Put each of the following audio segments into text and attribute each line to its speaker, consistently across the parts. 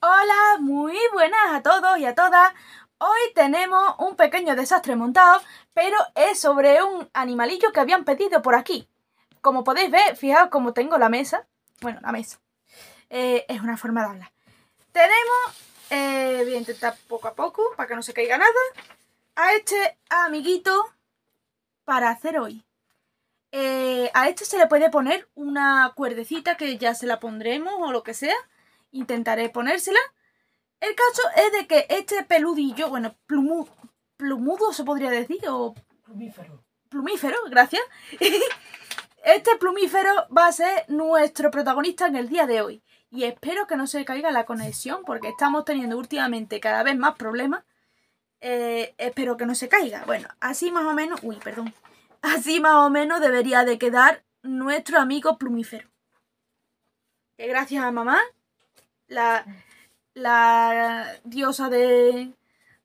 Speaker 1: Hola, muy buenas a todos y a todas. Hoy tenemos un pequeño desastre montado, pero es sobre un animalillo que habían pedido por aquí. Como podéis ver, fijaos cómo tengo la mesa. Bueno, la mesa. Eh, es una forma de hablar. Tenemos, eh, voy a intentar poco a poco, para que no se caiga nada, a este amiguito para hacer hoy. Eh, a este se le puede poner una cuerdecita que ya se la pondremos o lo que sea intentaré ponérsela. El caso es de que este peludillo, bueno, plumu, plumudo se podría decir, o... Plumífero. Plumífero, gracias. este plumífero va a ser nuestro protagonista en el día de hoy. Y espero que no se caiga la conexión, porque estamos teniendo últimamente cada vez más problemas. Eh, espero que no se caiga. Bueno, así más o menos... Uy, perdón. Así más o menos debería de quedar nuestro amigo plumífero. Que gracias a mamá la, diosa de,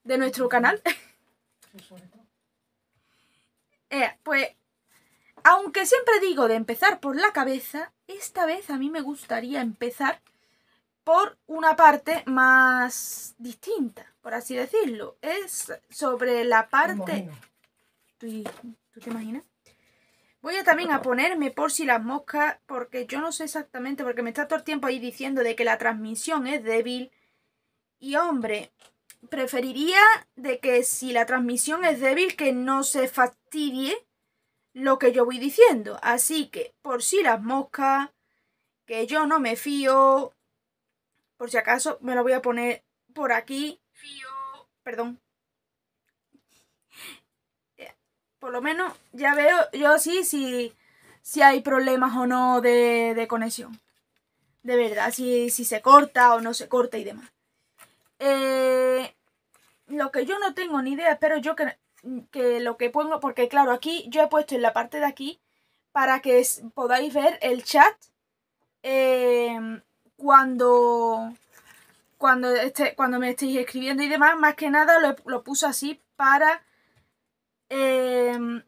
Speaker 1: nuestro canal. Eh, pues, aunque siempre digo de empezar por la cabeza, esta vez a mí me gustaría empezar por una parte más distinta, por así decirlo. Es sobre la parte... ¿Tú te imaginas? Voy a también a ponerme por si las moscas, porque yo no sé exactamente, porque me está todo el tiempo ahí diciendo de que la transmisión es débil. Y hombre, preferiría de que si la transmisión es débil, que no se fastidie lo que yo voy diciendo. Así que, por si las moscas, que yo no me fío, por si acaso me lo voy a poner por aquí. Fío. Perdón. por lo menos ya veo yo sí si, si hay problemas o no de, conexión. De verdad, si, si, se corta o no se corta y demás. Eh, lo que yo no tengo ni idea, espero yo que, que lo que pongo, porque claro, aquí yo he puesto en la parte de aquí para que podáis ver el chat eh, cuando, cuando, este, cuando me estéis escribiendo y demás. Más que nada lo, lo puse así para Em,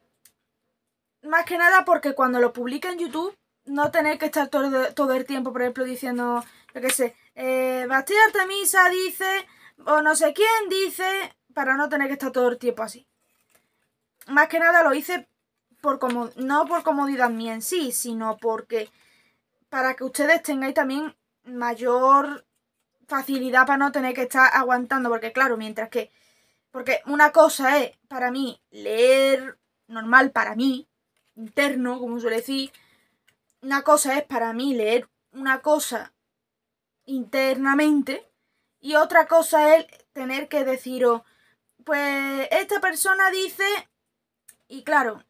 Speaker 1: más que nada porque cuando lo publique en YouTube, no tenéis que estar todo, el tiempo, por ejemplo, diciendo, Lo que sé, eh, Artemisa dice, o no sé quién dice, para no tener que estar todo el tiempo así. Más que nada lo hice por como, no por comodidad mía en sí, sino porque para que ustedes tengáis también mayor facilidad para no tener que estar aguantando, porque claro, mientras que porque una cosa es, para mí, leer normal para mí, interno, como suele decir. Una cosa es para mí leer una cosa internamente y otra cosa es tener que deciros, pues esta persona dice, y claro,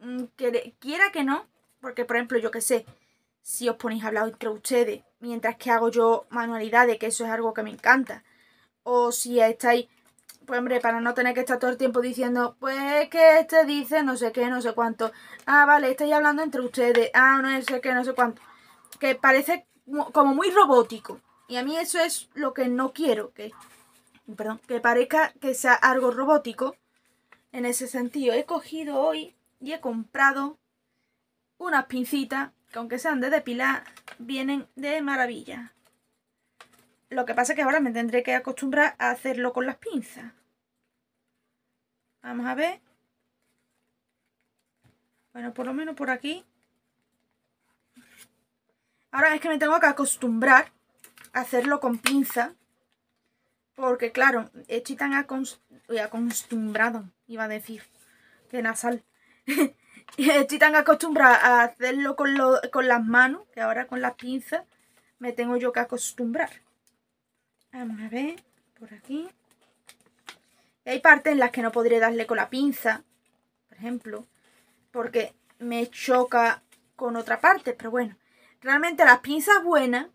Speaker 1: mm, quiera que no, porque por ejemplo, yo que sé, si os ponéis a hablar entre ustedes mientras que hago yo manualidades, que eso es algo que me encanta, o si estáis pues hombre, para no tener que estar todo el tiempo diciendo, pues que este dice no sé qué, no sé cuánto. Ah, vale, estáis hablando entre ustedes. Ah, no sé qué, no sé cuánto. Que parece como muy robótico. Y a mí eso es lo que no quiero, que, perdón, que parezca que sea algo robótico. En ese sentido, he cogido hoy y he comprado unas pincitas que aunque sean de depilar, vienen de maravilla. Lo que pasa es que ahora me tendré que acostumbrar a hacerlo con las pinzas. Vamos a ver. Bueno, por lo menos por aquí. Ahora es que me tengo que acostumbrar a hacerlo con pinza. Porque claro, estoy tan acostumbrado, iba a decir, que nasal. estoy tan acostumbrado a hacerlo con, con las manos, que ahora con las pinzas me tengo yo que acostumbrar. Vamos a ver, por aquí. hay partes en las que no podré darle con la pinza, por ejemplo, porque me choca con otra parte, pero bueno. Realmente las pinzas buenas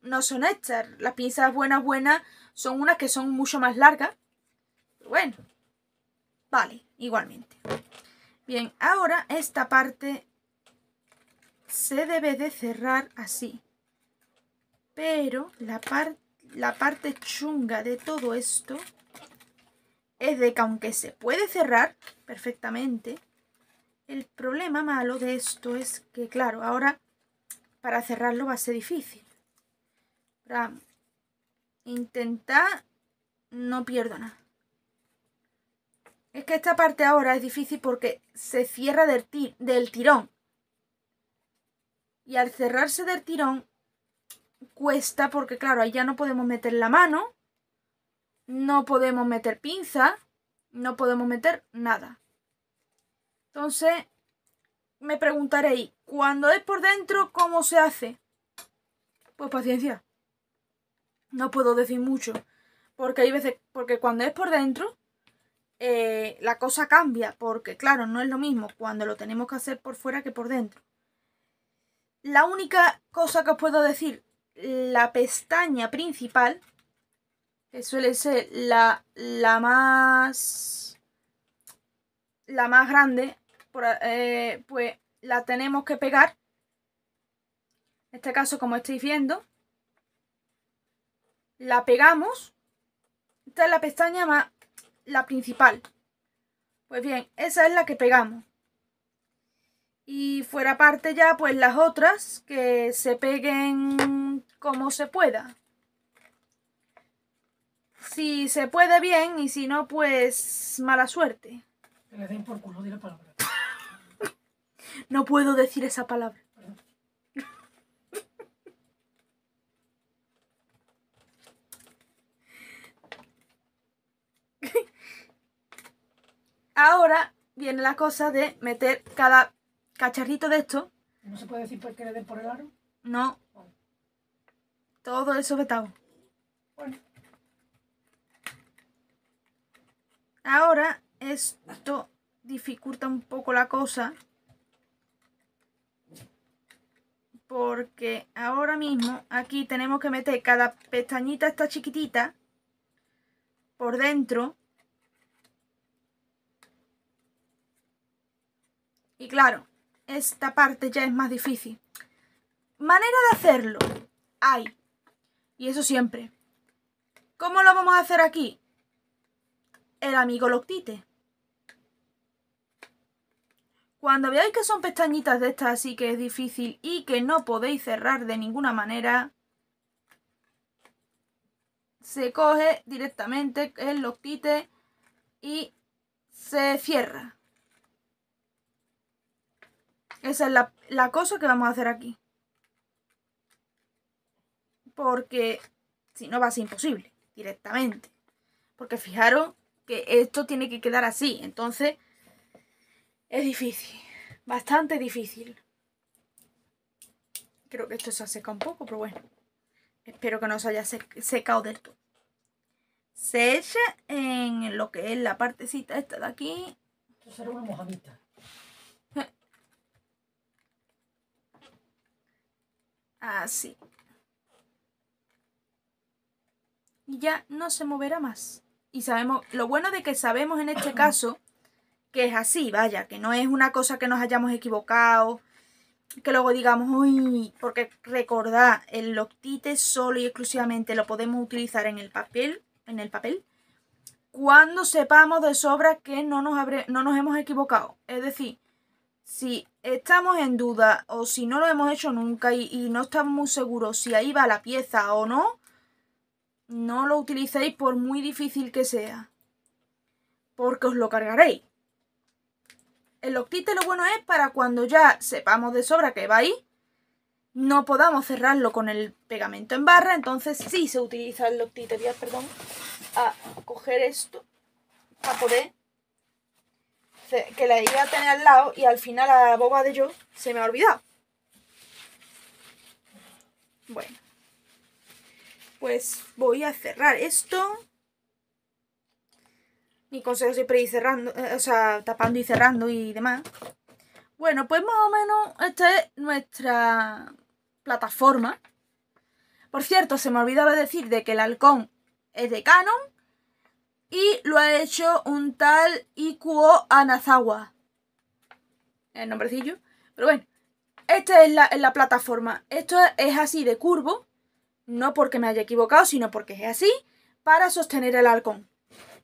Speaker 1: no son estas. Las pinzas buenas, buenas son unas que son mucho más largas. Pero bueno, vale, igualmente. Bien, ahora esta parte se debe de cerrar así. Pero la parte la parte chunga de todo esto es de que aunque se puede cerrar perfectamente, el problema malo de esto es que, claro, ahora para cerrarlo va a ser difícil. intentar no pierdo nada. Es que esta parte ahora es difícil porque se cierra del, del tirón. Y al cerrarse del tirón cuesta porque claro, ahí ya no podemos meter la mano, no podemos meter pinza, no podemos meter nada. Entonces, me preguntaréis, cuando es por dentro, ¿cómo se hace? Pues paciencia. No puedo decir mucho. Porque hay veces, porque cuando es por dentro, eh, la cosa cambia. Porque, claro, no es lo mismo cuando lo tenemos que hacer por fuera que por dentro. La única cosa que os puedo decir la pestaña principal, que suele ser la, la más la más grande, eh, pues la tenemos que pegar. En este caso, como estáis viendo, la pegamos. Esta es la pestaña más, la principal. Pues bien, esa es la que pegamos. Y fuera parte ya, pues las otras que se peguen como se pueda. Si se puede bien y si no, pues mala suerte. Que le den por culo, di la palabra. no puedo decir esa palabra. Ahora viene la cosa de meter cada cacharrito de esto. ¿No se puede decir por qué le den por el aro? No. Todo eso vetado. Bueno. Ahora esto dificulta un poco la cosa. Porque ahora mismo aquí tenemos que meter cada pestañita esta chiquitita por dentro. Y claro, esta parte ya es más difícil. Manera de hacerlo. Hay y eso siempre. ¿Cómo lo vamos a hacer aquí? El amigo Loctite. Cuando veáis que son pestañitas de estas así que es difícil y que no podéis cerrar de ninguna manera, se coge directamente el Loctite y se cierra. Esa es la, la cosa que vamos a hacer aquí porque si no va a ser imposible directamente. Porque fijaros que esto tiene que quedar así, entonces es difícil, bastante difícil. Creo que esto se ha secado un poco, pero bueno, espero que no se haya secado del todo. Se echa en lo que es la partecita esta de aquí. Esto será una mojadita. Así. y ya no se moverá más. Y sabemos, lo bueno de que sabemos en este caso que es así, vaya, que no es una cosa que nos hayamos equivocado, que luego digamos, uy, porque recordad, el loctite solo y exclusivamente lo podemos utilizar en el papel, en el papel, cuando sepamos de sobra que no nos, no nos hemos equivocado. Es decir, si estamos en duda o si no lo hemos hecho nunca y no estamos muy seguros si ahí va la pieza o no, no lo utilicéis por muy difícil que sea. Porque os lo cargaréis. El Loctite lo bueno es para cuando ya sepamos de sobra que va ahí, no podamos cerrarlo con el pegamento en barra, entonces sí se utiliza el Loctite. perdón, a coger esto para poder que la iba a tener al lado y al final la boba de yo se me ha olvidado. Bueno pues voy a cerrar esto. Mi consejo siempre ir cerrando, eh, o sea, tapando y cerrando y demás. Bueno, pues más o menos esta es nuestra plataforma. Por cierto, se me olvidaba decir de que el halcón es de Canon y lo ha hecho un tal Ikuo Anazawa. El nombrecillo. Pero bueno, esta es la, la plataforma. Esto es así de curvo no porque me haya equivocado, sino porque es así, para sostener el halcón.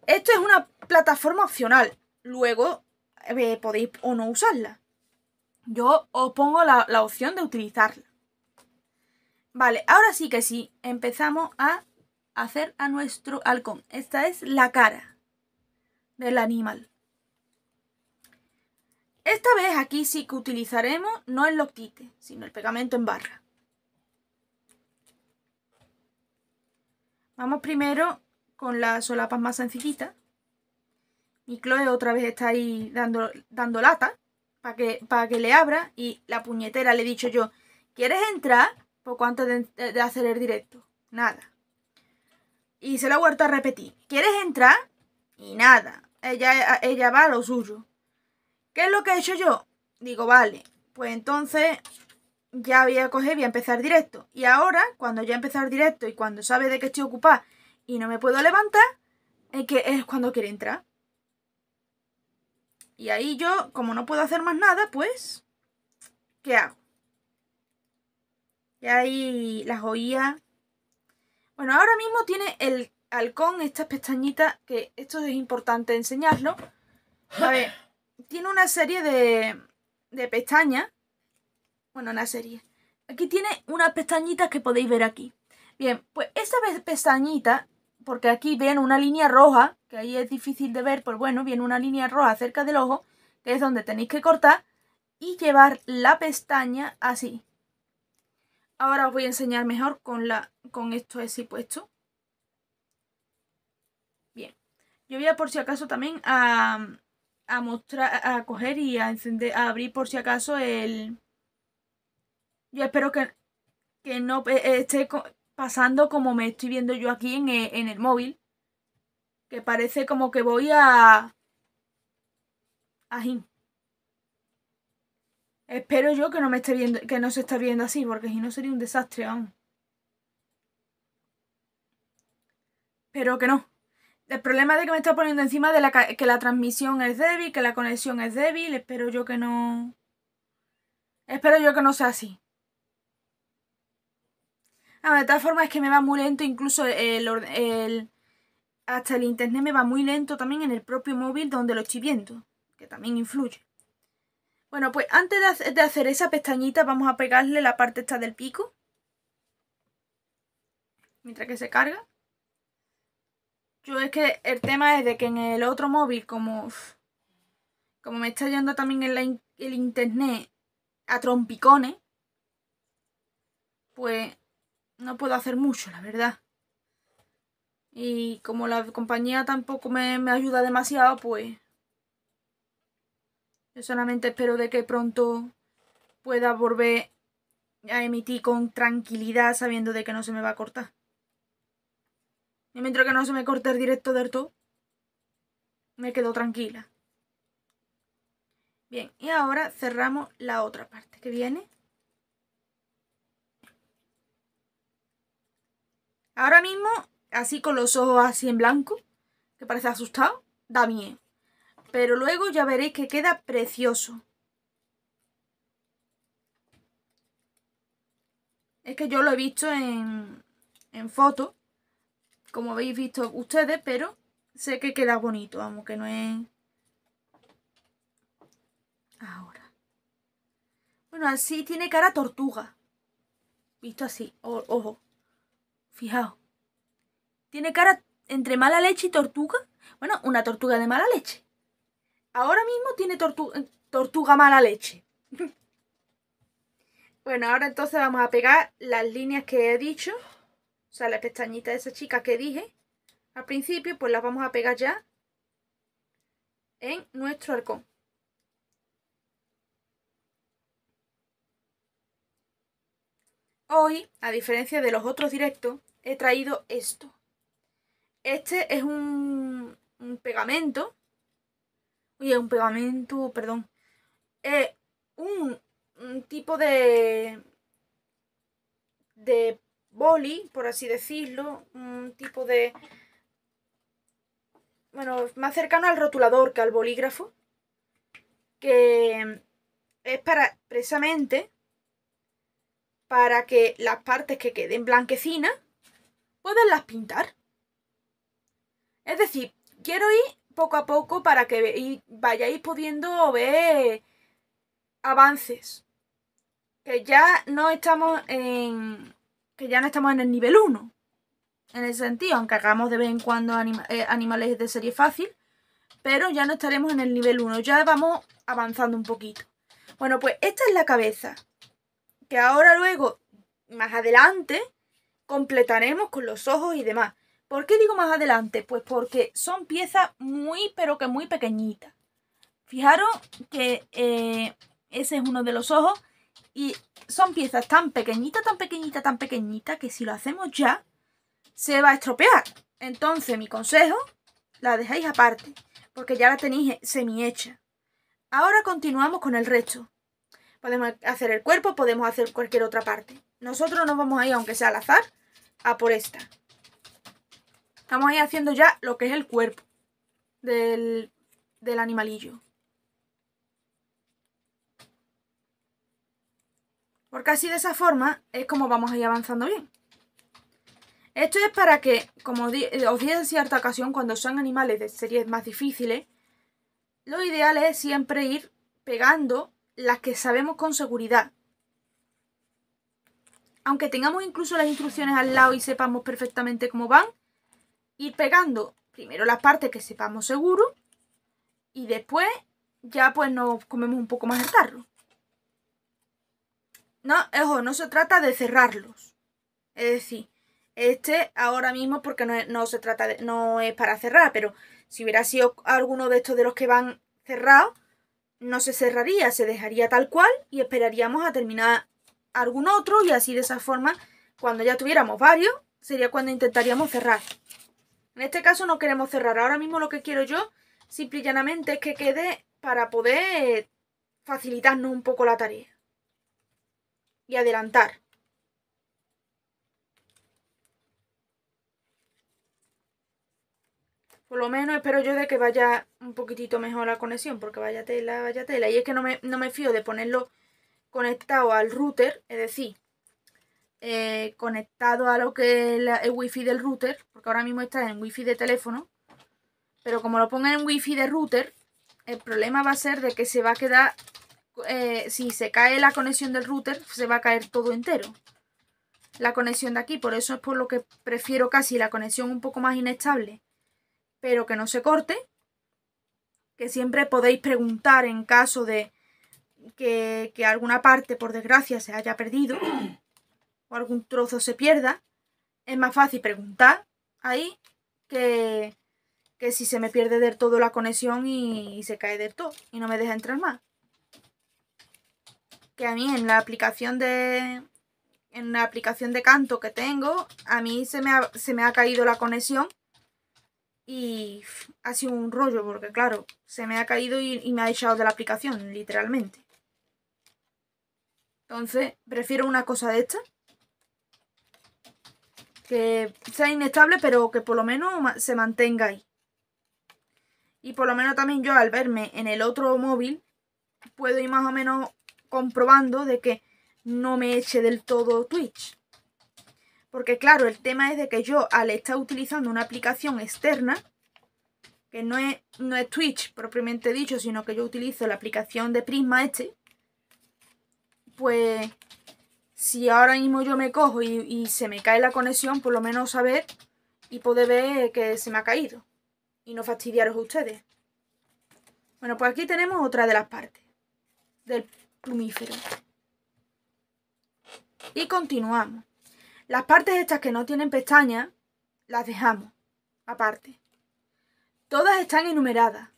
Speaker 1: Esto es una plataforma opcional. Luego eh, podéis o no usarla. Yo os pongo la, la opción de utilizarla. Vale, ahora sí que sí, empezamos a hacer a nuestro halcón. Esta es la cara del animal. Esta vez aquí sí que utilizaremos no el loctite, sino el pegamento en barra. Vamos primero con la solapa más sencillitas. Y Chloe otra vez está ahí dando, dando lata para que, para que le abra. Y la puñetera le he dicho yo, ¿quieres entrar? Poco antes de, hacer el directo. Nada. Y se lo ha vuelto a repetir. ¿Quieres entrar? Y nada. Ella, ella va a lo suyo. ¿Qué es lo que he hecho yo? Digo, vale, pues entonces ya voy a coger, voy a empezar directo. Y ahora, cuando ya he empezado directo y cuando sabe de que estoy ocupada y no me puedo levantar, es que es cuando quiere entrar. Y ahí yo, como no puedo hacer más nada, pues, ¿qué hago? Y ahí las oía. Bueno, ahora mismo tiene el halcón estas pestañitas, que esto es importante enseñarlo. A ver, tiene una serie de, de pestañas bueno, una serie. Aquí tiene unas pestañitas que podéis ver aquí. Bien, pues esta vez pestañita, porque aquí ven una línea roja, que ahí es difícil de ver, pues bueno, viene una línea roja cerca del ojo, que es donde tenéis que cortar y llevar la pestaña así. Ahora os voy a enseñar mejor con, la, con esto así puesto. Bien, yo voy a por si acaso también a, a mostrar, a coger y a encender, a abrir por si acaso el, yo espero que, no eh, eh, esté pasando como me estoy viendo yo aquí eh, en, el móvil. Que parece como que voy a... A Jim. Espero yo que no me esté viendo, que no se esté viendo así, porque si no sería un desastre aún. Pero que no. El problema de que me está poniendo encima de que la transmisión es débil, que la conexión es débil. Espero yo que no. Espero yo que no sea así. Ah, de todas formas es que me va muy lento, incluso el, hasta el internet me va muy lento también en el propio móvil donde lo estoy viendo, que también influye. Bueno, pues antes de hacer esa pestañita vamos a pegarle la parte esta del pico. Mientras que se carga. Yo es que el tema es de que en el otro móvil, como, como me está yendo también el internet a trompicones, pues no puedo hacer mucho, la verdad. Y como la compañía tampoco me, ayuda demasiado, pues... Yo solamente espero de que pronto pueda volver a emitir con tranquilidad sabiendo de que no se me va a cortar. Y mientras que no se me corte el directo del todo, me quedo tranquila. Bien, y ahora cerramos la otra parte que viene. Ahora mismo, así con los ojos así en blanco, que parece asustado, da miedo. Pero luego ya veréis que queda precioso. Es que yo lo he visto en, en foto, como habéis visto ustedes, pero sé que queda bonito, vamos, que no es... Ahora. Bueno, así tiene cara tortuga. Visto así, ojo. Fijaos. Tiene cara entre mala leche y tortuga. Bueno, una tortuga de mala leche. Ahora mismo tiene eh, tortuga, mala leche. bueno, ahora entonces vamos a pegar las líneas que he dicho. O sea, las pestañitas de esa chica que dije al principio, pues las vamos a pegar ya en nuestro arcón. Hoy, a diferencia de los otros directos, he traído esto. Este es un, un pegamento. Oye, un pegamento, perdón. es un, tipo de, de boli, por así decirlo, un tipo de... Bueno, más cercano al rotulador que al bolígrafo, que es para precisamente para que las partes que queden blanquecinas las pintar. Es decir, quiero ir poco a poco para que vayáis pudiendo ver avances. Que ya no estamos en. Que ya no estamos en el nivel 1. En ese sentido, aunque hagamos de vez en cuando eh, animales de serie fácil. Pero ya no estaremos en el nivel 1. Ya vamos avanzando un poquito. Bueno, pues esta es la cabeza. Que ahora luego, más adelante, completaremos con los ojos y demás. ¿Por qué digo más adelante? Pues porque son piezas muy, pero que muy pequeñitas. Fijaros que eh, ese es uno de los ojos y son piezas tan pequeñitas, tan pequeñitas, tan pequeñitas que si lo hacemos ya se va a estropear. Entonces mi consejo, la dejáis aparte porque ya la tenéis semi hecha. Ahora continuamos con el resto. Podemos hacer el cuerpo, podemos hacer cualquier otra parte. Nosotros nos vamos a ir, aunque sea al azar, a ah, por esta. Estamos ahí haciendo ya lo que es el cuerpo del, del animalillo. Porque así de esa forma es como vamos a ir avanzando bien. Esto es para que, como eh, os dije en cierta ocasión, cuando son animales de series más difíciles, lo ideal es siempre ir pegando las que sabemos con seguridad aunque tengamos incluso las instrucciones al lado y sepamos perfectamente cómo van, ir pegando primero las partes que sepamos seguro y después ya pues nos comemos un poco más el tarro. No, ojo, no se trata de cerrarlos. Es decir, este ahora mismo porque no, se trata de, no es para cerrar, pero si hubiera sido alguno de estos de los que van cerrados, no se cerraría, se dejaría tal cual y esperaríamos a terminar algún otro y así de esa forma, cuando ya tuviéramos varios, sería cuando intentaríamos cerrar. En este caso no queremos cerrar. Ahora mismo lo que quiero yo, simple y llanamente, es que quede para poder facilitarnos un poco la tarea. Y adelantar. Por lo menos espero yo de que vaya un poquitito mejor la conexión, porque vaya tela, vaya tela. Y es que no me, no me fío de ponerlo conectado al router, es decir, eh, conectado a lo que es el wifi del router, porque ahora mismo está en wifi de teléfono, pero como lo ponga en wifi de router, el problema va a ser de que se va a quedar, eh, si se cae la conexión del router, se va a caer todo entero. La conexión de aquí, por eso es por lo que prefiero casi la conexión un poco más inestable, pero que no se corte, que siempre podéis preguntar en caso de que, alguna parte, por desgracia, se haya perdido o algún trozo se pierda, es más fácil preguntar ahí que, que si se me pierde del todo la conexión y, se cae del todo y no me deja entrar más. Que a mí en la aplicación de en la aplicación de canto que tengo, a mí se me ha, se me ha caído la conexión y ha sido un rollo porque claro, se me ha caído y me ha echado de la aplicación, literalmente. Entonces, prefiero una cosa de esta. Que sea inestable, pero que por lo menos se mantenga ahí. Y por lo menos también yo al verme en el otro móvil, puedo ir más o menos comprobando de que no me eche del todo Twitch. Porque claro, el tema es de que yo al estar utilizando una aplicación externa, que no es, no es Twitch propiamente dicho, sino que yo utilizo la aplicación de Prisma este, pues si ahora mismo yo me cojo y, se me cae la conexión, por lo menos saber y poder ver que se me ha caído. Y no fastidiaros ustedes. Bueno, pues aquí tenemos otra de las partes del plumífero. Y continuamos. Las partes estas que no tienen pestañas, las dejamos aparte. Todas están enumeradas.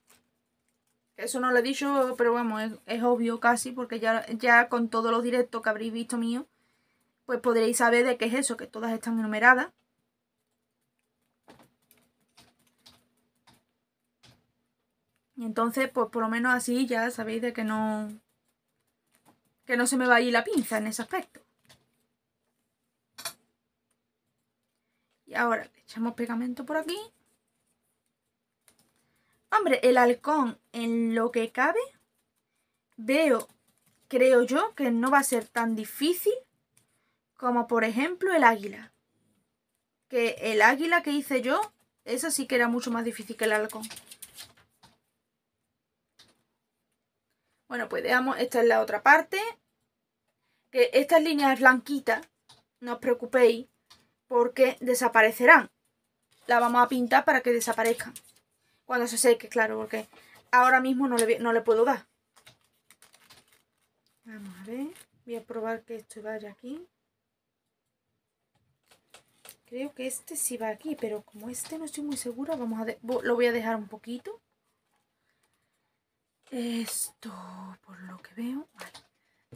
Speaker 1: Eso no lo he dicho, pero vamos, es, obvio casi, porque ya, ya con todos los directos que habréis visto míos, pues podréis saber de qué es eso, que todas están enumeradas. Y entonces, pues por lo menos así ya sabéis de que no, que no se me va a ir la pinza en ese aspecto. Y ahora le echamos pegamento por aquí. Hombre, el halcón, en lo que cabe, veo, creo yo, que no va a ser tan difícil como, por ejemplo, el águila. Que el águila que hice yo, esa sí que era mucho más difícil que el halcón. Bueno, pues veamos, esta es la otra parte. Que estas líneas blanquitas, no os preocupéis, porque desaparecerán. La vamos a pintar para que desaparezcan. Cuando se seque, claro, porque ahora mismo no le, no le puedo dar. Vamos a ver. Voy a probar que esto vaya aquí. Creo que este sí va aquí, pero como este no estoy muy segura, vamos a lo voy a dejar un poquito. Esto, por lo que veo.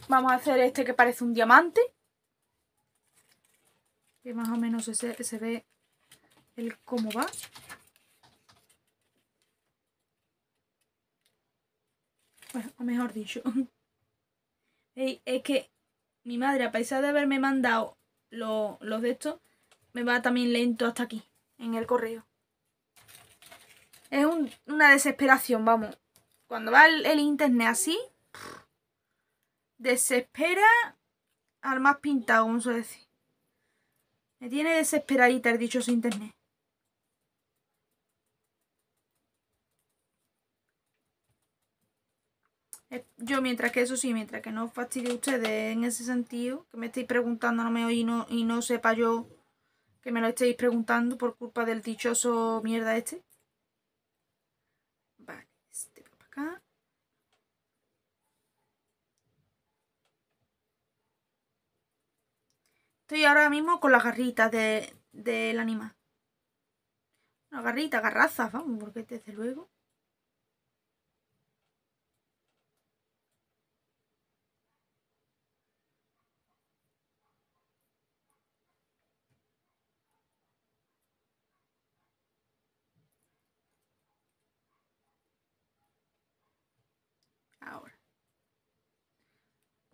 Speaker 1: Vamos a hacer este que parece un diamante. Que más o menos se, se ve el cómo va. Bueno, mejor dicho. es que mi madre, a pesar de haberme mandado los de estos, me va también lento hasta aquí, en el correo. Es una desesperación, vamos. Cuando va el, internet así, desespera al más pintado, vamos a decir. Me tiene desesperadita el su internet. Eh, yo, mientras que eso sí, mientras que no fastidie ustedes en ese sentido, que me estéis preguntando no me oí y no sepa yo que me lo estéis preguntando por culpa del dichoso mierda este. Vale, este va para acá. Estoy ahora mismo con las garritas del animal. Una garrita, garraza vamos, porque desde luego.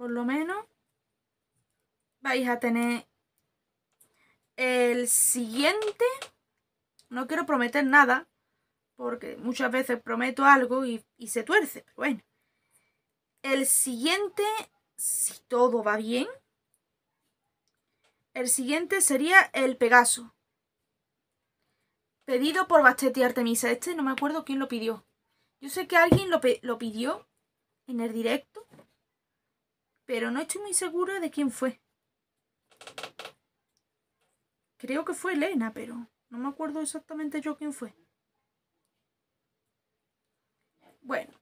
Speaker 1: por lo menos vais a tener el siguiente. No quiero prometer nada, porque muchas veces prometo algo y, se tuerce, pero bueno. El siguiente, si todo va bien, el siguiente sería el Pegaso. Pedido por y Artemisa. Este no me acuerdo quién lo pidió. Yo sé que alguien lo, lo pidió en el directo pero no estoy muy segura de quién fue. Creo que fue Elena, pero no me acuerdo exactamente yo quién fue. Bueno.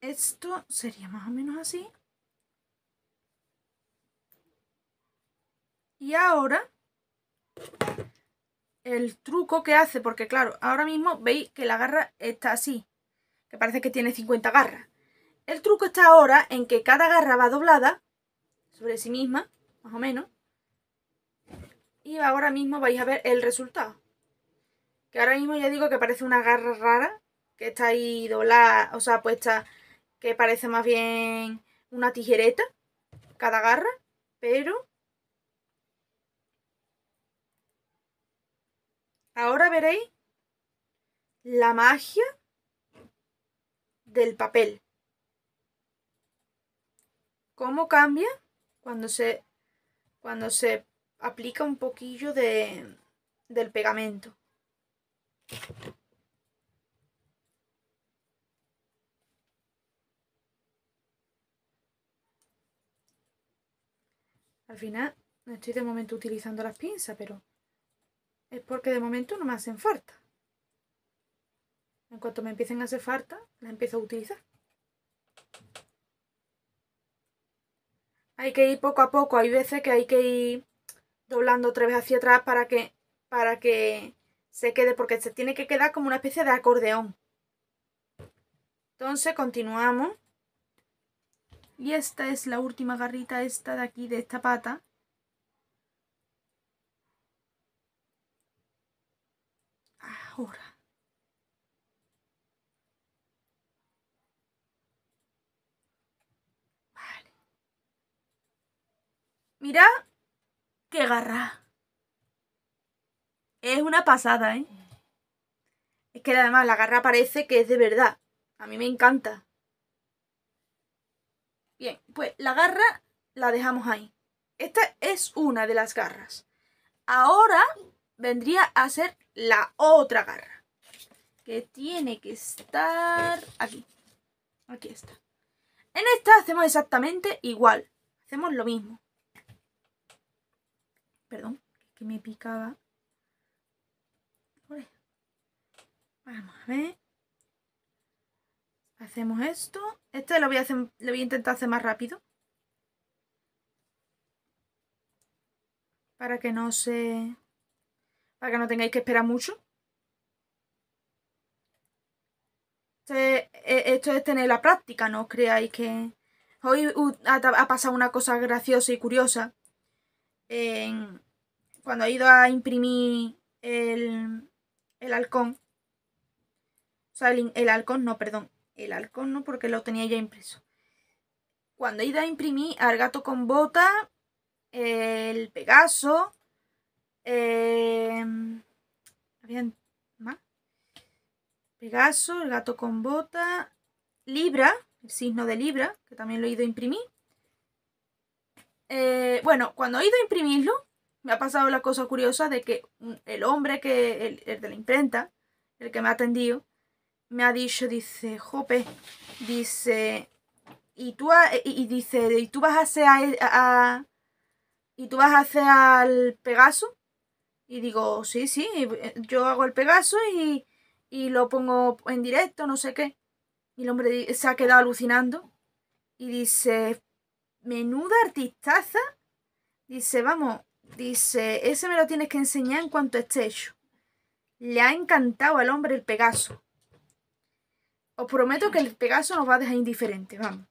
Speaker 1: Esto sería más o menos así. Y ahora, el truco que hace, porque claro, ahora mismo veis que la garra está así, que parece que tiene 50 garras. El truco está ahora en que cada garra va doblada sobre sí misma, más o menos. Y ahora mismo vais a ver el resultado. Que ahora mismo ya digo que parece una garra rara, que está ahí doblada, o sea, puesta, que parece más bien una tijereta, cada garra, pero... Ahora veréis la magia del papel cómo cambia cuando se, cuando se aplica un poquillo del pegamento. Al final, no estoy de momento utilizando las pinzas, pero es porque de momento no me hacen falta. En cuanto me empiecen a hacer falta, las empiezo a utilizar. hay que ir poco a poco. Hay veces que hay que ir doblando otra vez hacia atrás para que, para que se quede, porque se tiene que quedar como una especie de acordeón. Entonces continuamos. Y esta es la última garrita, esta de aquí, de esta pata. Ahora. Mira qué garra. Es una pasada, ¿eh? Es que además la garra parece que es de verdad. A mí me encanta. Bien, pues la garra la dejamos ahí. Esta es una de las garras. Ahora vendría a ser la otra garra. Que tiene que estar aquí. Aquí está. En esta hacemos exactamente igual. Hacemos lo mismo perdón, que me picaba. Vamos a ver. Hacemos esto. Este lo voy a, hacer, voy a intentar hacer más rápido. Para que no se... Para que no tengáis que esperar mucho. Este esto es tener la práctica, no creáis que... Hoy uh, ha pasado una cosa graciosa y curiosa cuando he ido a imprimir el, el halcón, o sea, el, halcón no, perdón, el halcón no porque lo tenía ya impreso. Cuando he ido a imprimir al gato con bota, el Pegaso, em, Pegaso, el gato con bota, Libra, el signo de Libra, que también lo he ido a imprimir. Eh, bueno, cuando he ido a imprimirlo, me ha pasado la cosa curiosa de que mm, el hombre que, el, de la imprenta, el que me ha atendido, me ha dicho, dice, Jope, dice, y tú, eh, y, dice, tú vas a hacer e-, y tú vas a hacer al Pegaso, y digo, sí, sí, eh, yo hago el Pegaso y, y lo pongo en directo, no sé qué. Y el hombre se ha quedado alucinando y dice, menuda artistaza. Dice, vamos, dice, ese me lo tienes que enseñar en cuanto esté hecho. Le ha encantado al hombre el Pegaso. Os prometo que el Pegaso nos va a dejar indiferente, vamos.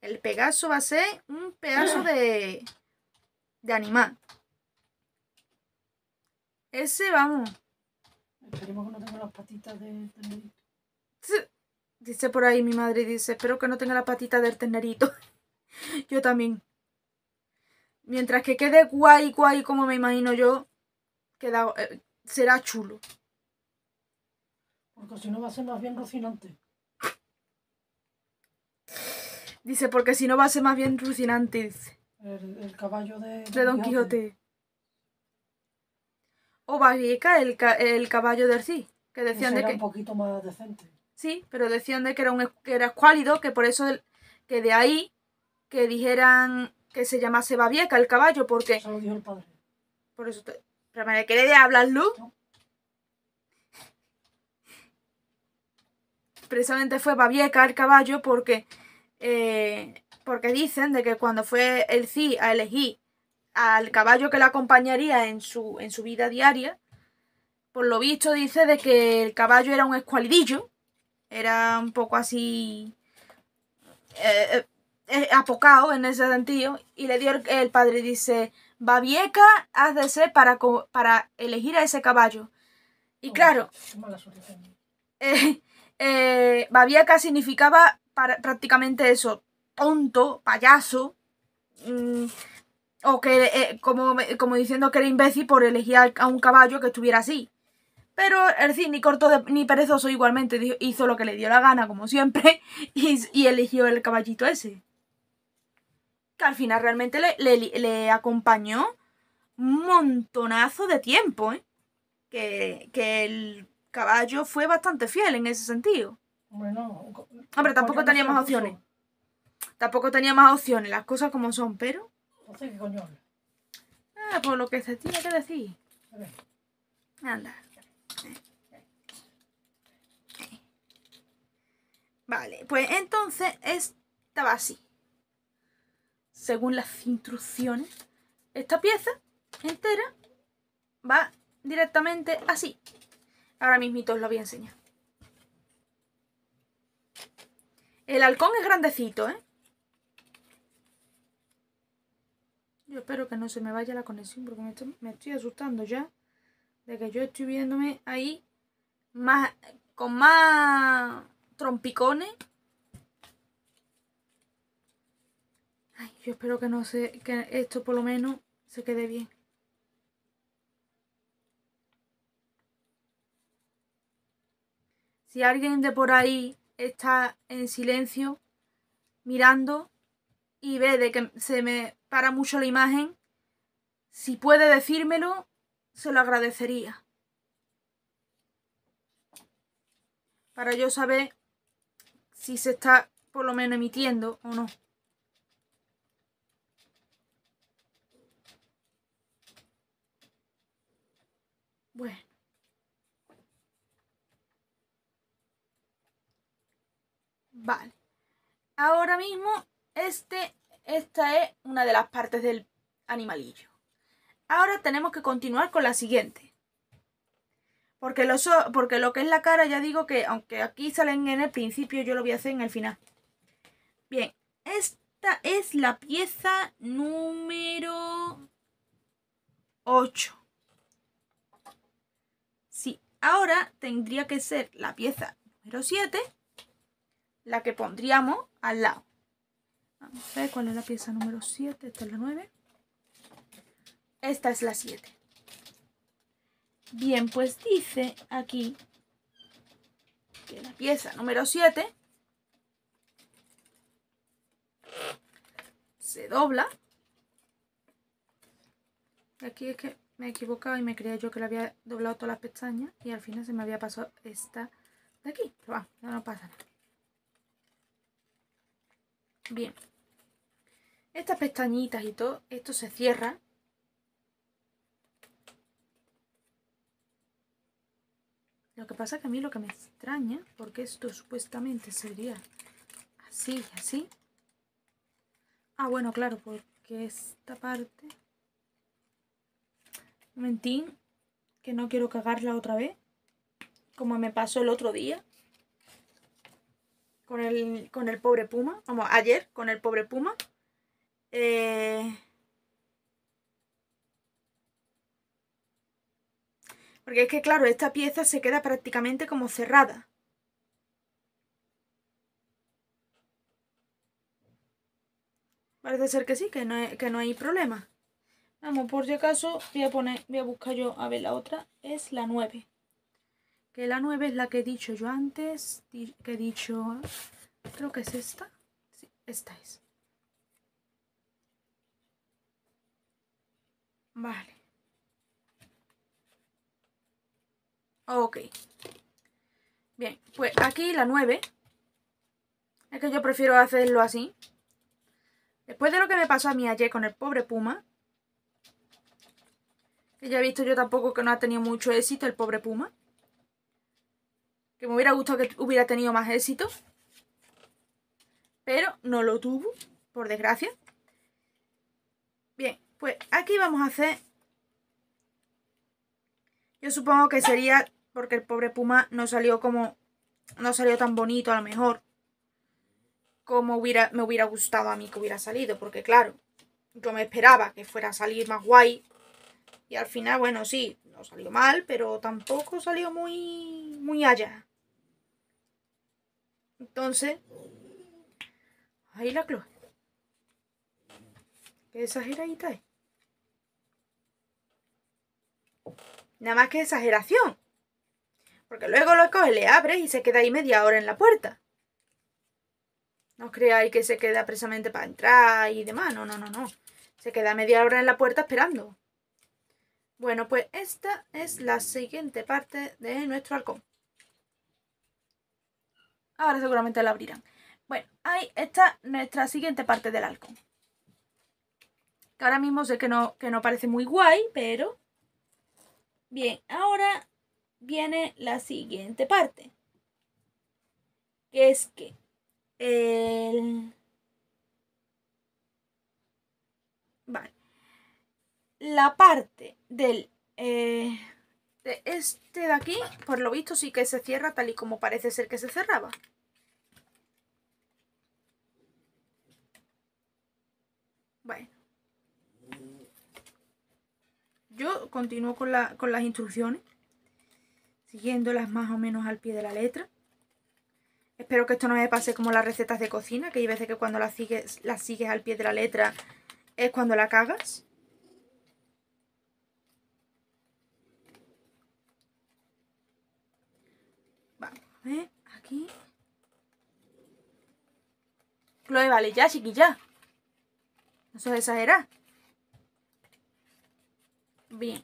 Speaker 1: El Pegaso va a ser un pedazo de, de animal. Ese, vamos. Esperemos que no tenga las patitas ternerito. Dice por ahí mi madre, dice, espero que no tenga las patitas del ternerito. Yo también. Mientras que quede guay, guay, como me imagino yo, eh, será chulo. Porque si no va a ser más bien rucinante. Dice, porque si no va a ser más bien rucinante, El, caballo de... Don Quijote. O Barrica, el, el caballo de sí. Que decían de que... un poquito más decente. Sí, pero decían de que era, un, que era escuálido, que por eso... El, que de ahí que dijeran que se llamase Babieca el caballo, porque... lo el padre. Por eso te... Pero me queréis hablar, Luz. Precisamente fue Babieca el caballo porque... Eh, porque dicen de que cuando fue el CI a elegir al caballo que la acompañaría en su, en su vida diaria, por lo visto dice de que el caballo era un escualidillo, era un poco así... Eh, eh, eh, apocado en ese sentido y le dio el, padre dice Babieca haz de ser para, para elegir a ese caballo y oh, claro Babieca eh, eh, significaba prácticamente eso tonto payaso mm, o que como, diciendo que era imbécil por elegir a un caballo que estuviera así pero el fin ni corto ni perezoso igualmente hizo lo que le dio la gana, como siempre, y eligió el caballito ese que al final realmente le, acompañó un montonazo de tiempo, ¿eh? que, el caballo fue bastante fiel en ese sentido. Bueno, hombre, tampoco teníamos opciones. Tampoco teníamos opciones, las cosas como son, pero. qué coño Ah, por lo que se tiene que decir. Anda. Vale, pues entonces estaba así según las instrucciones, esta pieza entera va directamente así. Ahora mismito os lo voy a enseñar. El halcón es grandecito, ¿eh? Yo espero que no se me vaya la conexión porque me estoy, me estoy asustando ya de que yo estoy viéndome ahí más, con más trompicones Ay, yo espero que no se, que esto por lo menos se quede bien. Si alguien de por ahí está en silencio, mirando y ve de que se me para mucho la imagen, si puede decírmelo, se lo agradecería. Para yo saber si se está por lo menos emitiendo o no. Vale. Ahora mismo, este, esta es una de las partes del animalillo. Ahora tenemos que continuar con la siguiente. Porque, porque lo que es la cara, ya digo que aunque aquí salen en el principio, yo lo voy a hacer en el final. Bien, esta es la pieza número 8. Sí, ahora tendría que ser la pieza número 7 la que pondríamos al lado. Vamos a ver cuál es la pieza número 7. Esta es la 9. Esta es la 7. Bien, pues dice aquí que la pieza número 7 se dobla. Aquí es que me he equivocado y me creía yo que le había doblado todas las pestañas y al final se me había pasado esta de aquí. Pero ya no pasa nada. Bien. Estas pestañitas y todo, esto se cierra. Lo que pasa que a mí lo que me extraña, porque esto supuestamente sería así y así. Ah, bueno, claro, porque esta parte... Mentín, que no quiero cagarla otra vez, como me pasó el otro día con el, con el pobre Puma, vamos, ayer con el pobre Puma. Eh, porque es que claro, esta pieza se queda prácticamente como cerrada. Parece ser que sí, que no, hay, que no hay problema. Vamos, por si acaso voy a poner, voy a buscar yo, a ver, la otra es la 9. Que la 9 es la que he dicho yo antes, que he dicho, creo que es esta. Sí, esta es. Vale. Ok. Bien, pues aquí la 9. Es que yo prefiero hacerlo así. Después de lo que me pasó a mí ayer con el pobre Puma. Que ya he visto yo tampoco que no ha tenido mucho éxito el pobre Puma que me hubiera gustado que hubiera tenido más éxito, pero no lo tuvo, por desgracia. Bien, pues aquí vamos a hacer, yo supongo que sería porque el pobre Puma no salió como, no salió tan bonito a lo mejor como me hubiera gustado a mí que hubiera salido, porque claro, yo me esperaba que fuera a salir más guay y al final, bueno, sí, no salió mal, pero tampoco salió muy, muy allá. Entonces, ahí la cruz. Qué exageradita es. Nada más que exageración. Porque luego lo coges, le abre y se queda ahí media hora en la puerta. No os creáis que se queda precisamente para entrar y demás. No, no, no, no. Se queda media hora en la puerta esperando. Bueno, pues esta es la siguiente parte de nuestro halcón. Ahora seguramente la abrirán. Bueno, ahí está nuestra siguiente parte del halcón. Que ahora mismo sé que no, que no parece muy guay, pero... Bien, ahora viene la siguiente parte. Que es que el... Vale. La parte del... Eh, este, de aquí, por pues lo visto, sí que se cierra tal y como parece ser que se cerraba. Bueno. Yo continúo con, las instrucciones, siguiéndolas más o menos al pie de la letra. Espero que esto no me pase como las recetas de cocina, que hay veces que cuando las sigues, las sigues al pie de la letra es cuando la cagas. ver, aquí. Chloe, vale ya, chiquilla. No se exagera. Bien.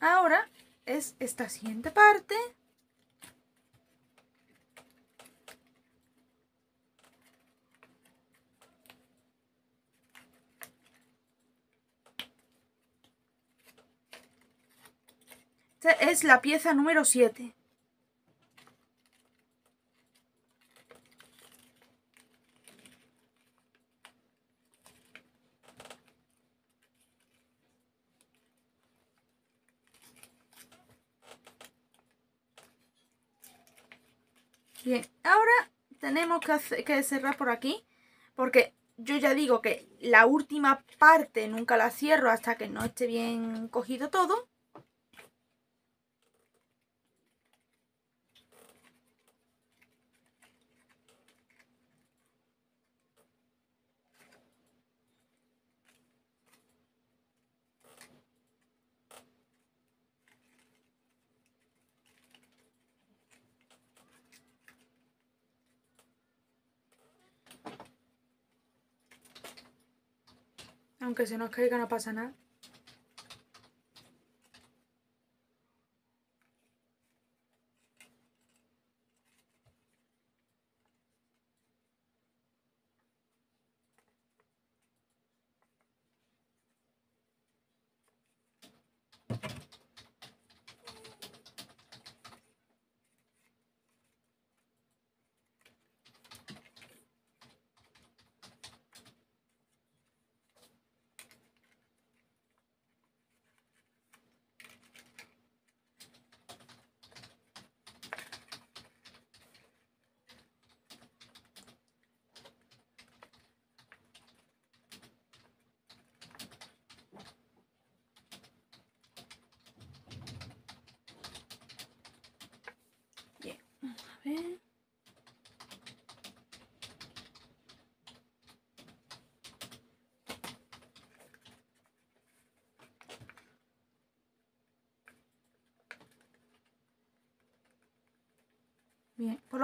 Speaker 1: Ahora es esta siguiente parte. Esta es la pieza número 7. ahora tenemos que, que cerrar por aquí. Porque yo ya digo que la última parte nunca la cierro hasta que no esté bien cogido todo. aunque se nos caiga no pasa nada.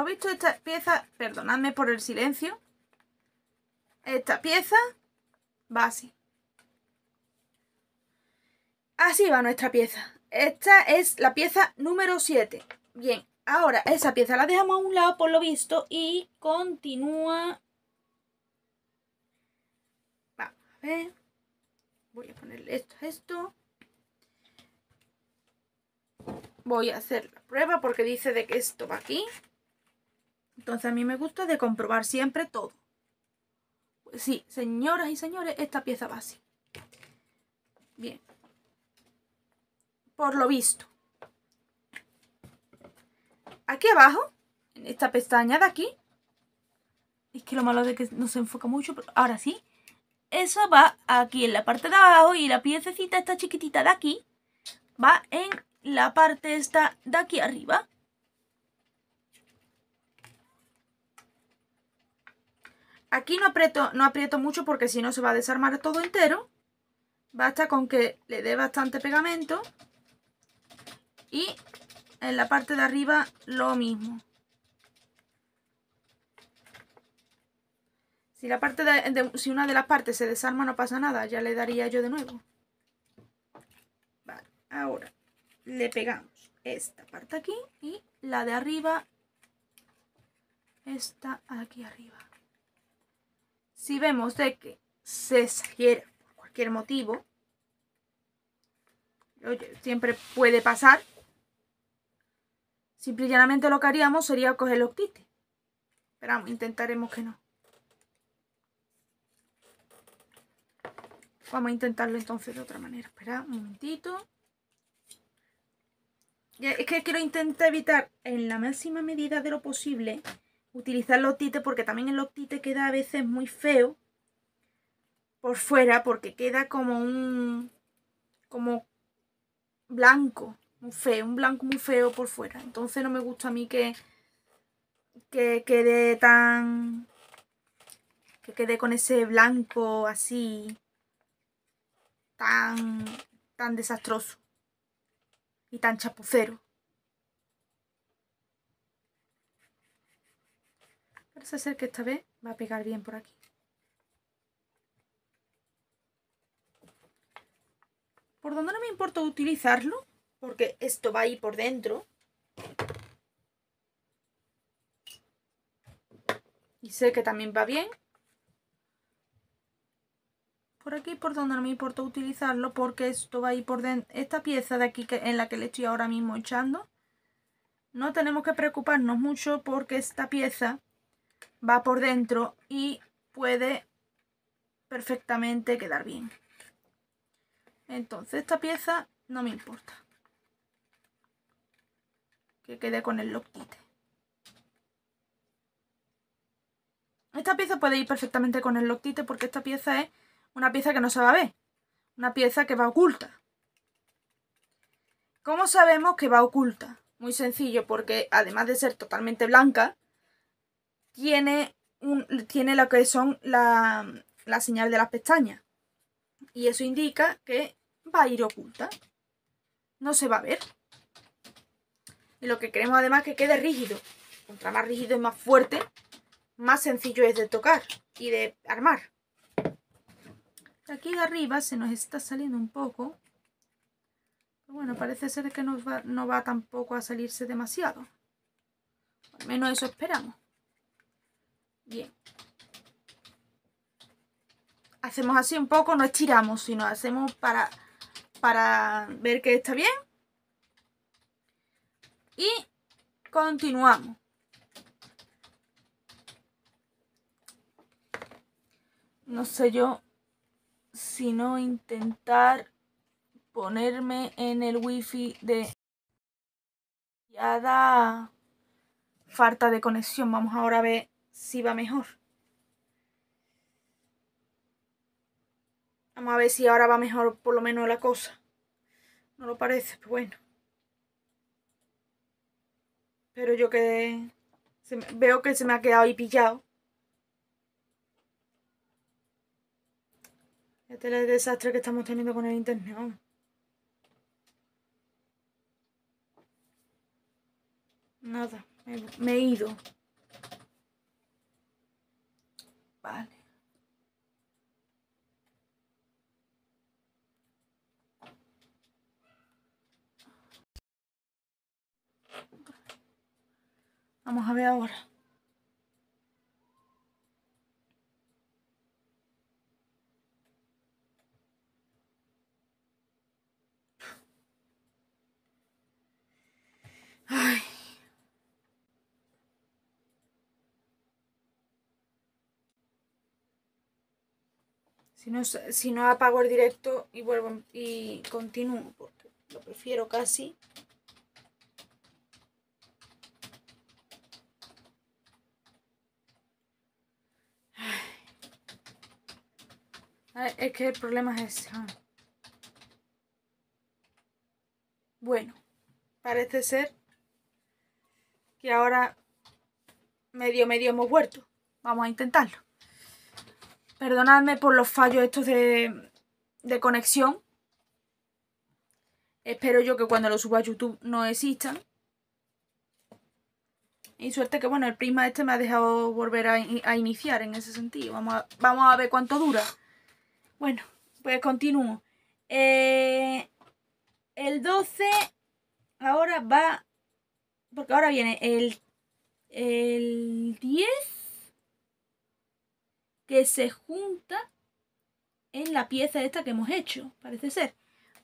Speaker 1: visto esta pieza, perdonadme por el silencio, esta pieza va así. Así va nuestra pieza. Esta es la pieza número 7. Bien, ahora esa pieza la dejamos a un lado por lo visto y continúa... Vamos a ver. Voy a ponerle esto a esto. Voy a hacer la prueba porque dice de que esto va aquí. Entonces a mí me gusta de comprobar siempre todo. sí, señoras y señores, esta pieza base. Bien. Por lo visto. Aquí abajo, en esta pestaña de aquí. Es que lo malo de que no se enfoca mucho, pero ahora sí. Eso va aquí en la parte de abajo y la piececita esta chiquitita de aquí va en la parte esta de aquí arriba. Aquí no aprieto, no aprieto mucho porque si no se va a desarmar todo entero. Basta con que le dé bastante pegamento. Y en la parte de arriba lo mismo. Si, la parte si una de las partes se desarma no pasa nada, ya le daría yo de nuevo. Vale, ahora le pegamos esta parte aquí y la de arriba, esta aquí arriba si vemos de que se exagera por cualquier motivo, siempre puede pasar, simple y llanamente lo que haríamos sería coger los tites. Esperamos, intentaremos que no. Vamos a intentarlo entonces de otra manera. Espera un momentito. Es que quiero intentar evitar en la máxima medida de lo posible utilizar tite porque también el loctite queda a veces muy feo por fuera porque queda como un como blanco, muy feo, un blanco muy feo por fuera. Entonces no me gusta a mí que que quede tan que quede con ese blanco así tan tan desastroso y tan chapucero. a ser que esta vez va a pegar bien por aquí. Por donde no me importa utilizarlo, porque esto va ahí por dentro. Y sé que también va bien. Por aquí por donde no me importa utilizarlo, porque esto va ahí por dentro. Esta pieza de aquí que, en la que le estoy ahora mismo echando, no tenemos que preocuparnos mucho porque esta pieza va por dentro y puede perfectamente quedar bien. Entonces esta pieza no me importa. Que quede con el loctite. Esta pieza puede ir perfectamente con el loctite porque esta pieza es una pieza que no se va a ver. Una pieza que va oculta. ¿Cómo sabemos que va oculta? Muy sencillo, porque además de ser totalmente blanca, tiene, tiene lo que son la, señal de las pestañas. Y eso indica que va a ir oculta. No se va a ver. Y lo que queremos además es que quede rígido. Contra más rígido y más fuerte, más sencillo es de tocar y de armar. Aquí de arriba se nos está saliendo un poco. bueno, parece ser que no va, no va tampoco a salirse demasiado. Al menos eso esperamos. Bien. Hacemos así un poco, no estiramos, sino hacemos para, para ver que está bien. Y continuamos. No sé yo si no intentar ponerme en el wifi de... Ya da falta de conexión. Vamos ahora a ver si va mejor. Vamos a ver si ahora va mejor por lo menos la cosa. No lo parece, pero pues bueno. Pero yo quedé... veo que se me ha quedado ahí pillado. Este es el desastre que estamos teniendo con el internet. Nada, me he ido. Vamos a ver ahora. Ay. Si no, apago el directo y vuelvo y continúo, porque lo prefiero casi. es que el problema es ese. Ah. Bueno, parece ser que ahora medio medio hemos vuelto. Vamos a intentarlo. Perdonadme por los fallos estos de, conexión. Espero yo que cuando lo suba a YouTube no existan. Y suerte que, bueno, el prisma este me ha dejado volver a, iniciar en ese sentido. Vamos a, vamos a, ver cuánto dura. Bueno, pues continúo. Eh, el 12 ahora va... Porque ahora viene el, el 10 que se junta en la pieza esta que hemos hecho, parece ser.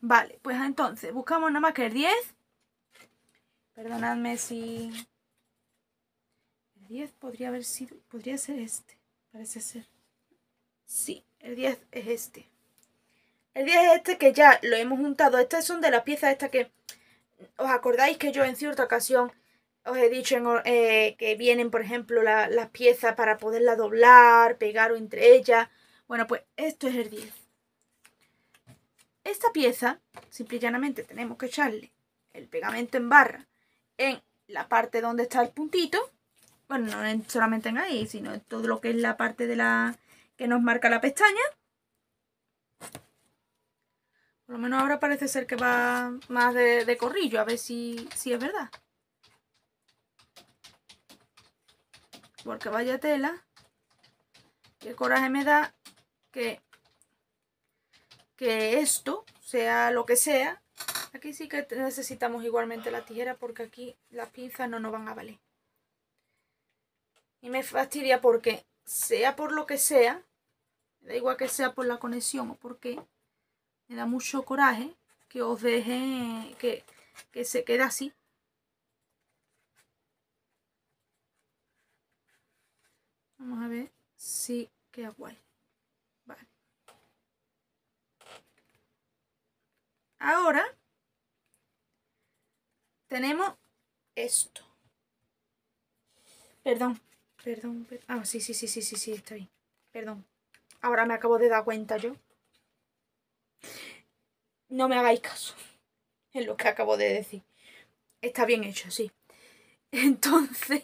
Speaker 1: Vale, pues entonces buscamos nada más que el 10. Perdonadme si... El 10 podría haber sido... Podría ser este, parece ser. Sí, el 10 es este. El 10 es este que ya lo hemos juntado. Estas son de las piezas estas que... ¿Os acordáis que yo en cierta ocasión os he dicho eh, que vienen, por ejemplo, las piezas para poderla doblar, pegar o entre ellas. Bueno, pues esto es el 10. Esta pieza, simple y llanamente, tenemos que echarle el pegamento en barra en la parte donde está el puntito. Bueno, no solamente en ahí, sino en todo lo que es la parte de la que nos marca la pestaña. Por lo menos ahora parece ser que va más de, corrillo, a ver si, si es verdad. Porque vaya tela. Qué coraje me da que, que esto, sea lo que sea, aquí sí que necesitamos igualmente la tijera porque aquí las pinzas no nos van a valer. Y me fastidia porque sea por lo que sea, da igual que sea por la conexión o porque me da mucho coraje que os deje que, que se quede así Vamos a ver si queda guay. Vale. Ahora tenemos esto. Perdón, perdón, perdón. Ah, sí, sí, sí, sí, sí, sí, está bien. Perdón. Ahora me acabo de dar cuenta yo. No me hagáis caso en lo que acabo de decir. Está bien hecho, sí. Entonces,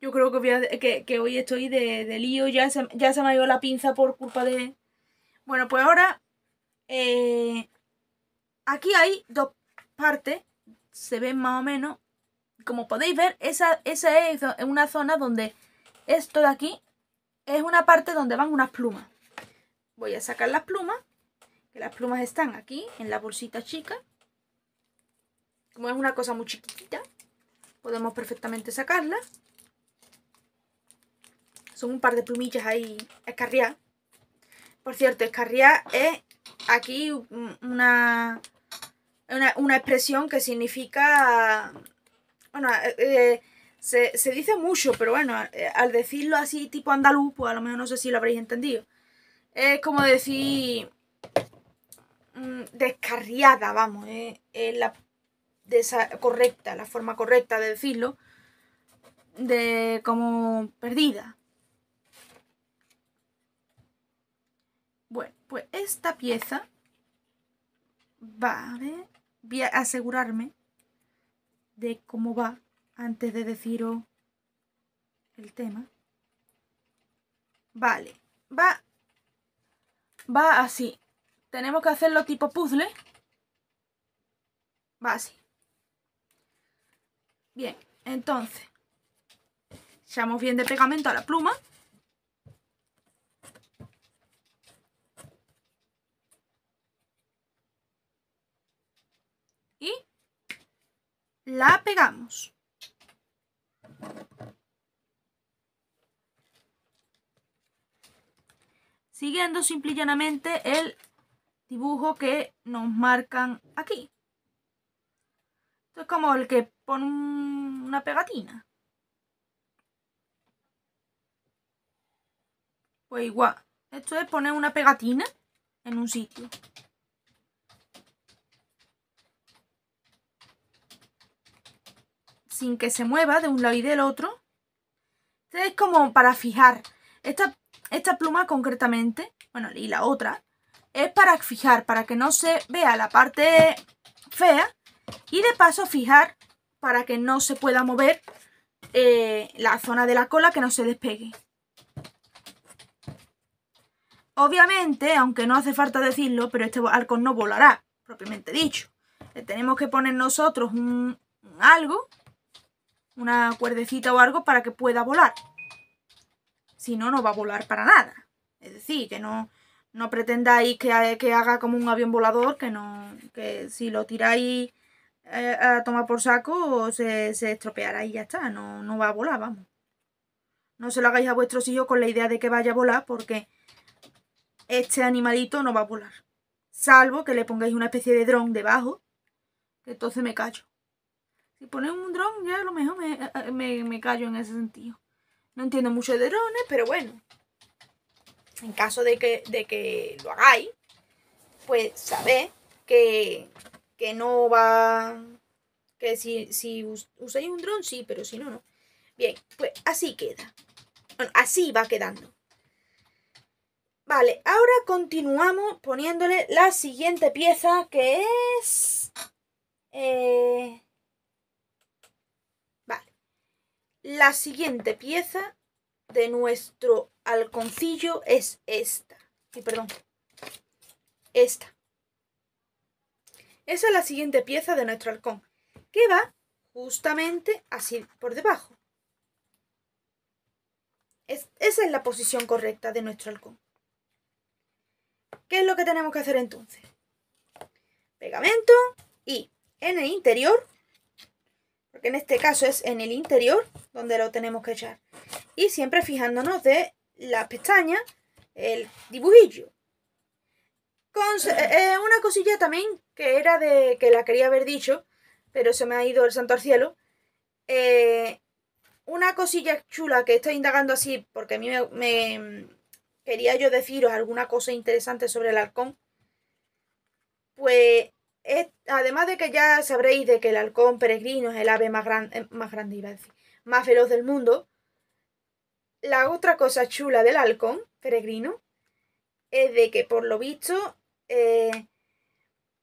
Speaker 1: yo creo que, hoy estoy de, lío, ya se, ya se me ha ido la pinza por culpa de... Bueno, pues ahora... Eh, aquí hay dos partes, se ven más o menos. Como podéis ver, esa, esa es una zona donde esto de aquí es una parte donde van unas plumas. Voy a sacar las plumas, que las plumas están aquí, en la bolsita chica. Como es una cosa muy chiquitita, podemos perfectamente sacarlas. Son un par de plumillas ahí escarriadas. Por cierto, escarriar es aquí una, una, expresión que significa... Bueno, eh, se, dice mucho, pero bueno, eh, al decirlo así tipo andaluz, pues a lo mejor no sé si lo habréis entendido. Es como decir mm, descarriada, vamos, eh, Es la correcta, la forma correcta de decirlo, de como perdida. Pues esta pieza va voy a asegurarme de cómo va antes de deciros el tema. Vale, va, va así. Tenemos que hacerlo tipo puzzle. Va así. Bien, entonces, echamos bien de pegamento a la pluma. la pegamos. Siguiendo simple y llanamente el dibujo que nos marcan aquí. Esto es como el que pone una pegatina. Pues igual, esto es poner una pegatina en un sitio. sin que se mueva de un lado y del otro. es como para fijar. Esta, esta pluma concretamente, bueno, y la otra, es para fijar, para que no se vea la parte fea. Y de paso fijar para que no se pueda mover eh, la zona de la cola, que no se despegue. Obviamente, aunque no hace falta decirlo, pero este arco no volará, propiamente dicho. Le eh, tenemos que poner nosotros un algo una cuerdecita o algo para que pueda volar. Si no, no va a volar para nada. Es decir, que no, no pretendáis que, que haga como un avión volador, que no que si lo tiráis eh, a tomar por saco se, se, estropeará y ya está, no, no va a volar, vamos. No se lo hagáis a vuestros hijos con la idea de que vaya a volar porque este animalito no va a volar. Salvo que le pongáis una especie de dron debajo, que entonces me callo. Si ponen un dron, ya a lo mejor eh, me, me, callo en ese sentido. No entiendo mucho de drones, pero bueno. En caso de que, de que lo hagáis, pues sabéis que, no va... Que si, si usáis un dron, sí, pero si no, no. Bien, pues así queda. Bueno, así va quedando. Vale, ahora continuamos poniéndole la siguiente pieza que es... Eh, La siguiente pieza de nuestro halconcillo es esta. Y perdón, esta. Esa es la siguiente pieza de nuestro halcón, que va justamente así por debajo. esa es la posición correcta de nuestro halcón. ¿Qué es lo que tenemos que hacer entonces? Pegamento y en el interior porque en este caso es en el interior donde lo tenemos que echar. Y siempre fijándonos de las pestañas el dibujillo. Con, eh, eh, una cosilla también que era de que la quería haber dicho, pero se me ha ido el santo al cielo. Eh, una cosilla chula que estoy indagando así, porque a mí me quería yo deciros alguna cosa interesante sobre el halcón. Pues además de que ya sabréis de que el halcón peregrino es el ave más, grande, eh, más grande, iba más veloz del mundo, la otra cosa chula del halcón peregrino es de que por lo visto eh,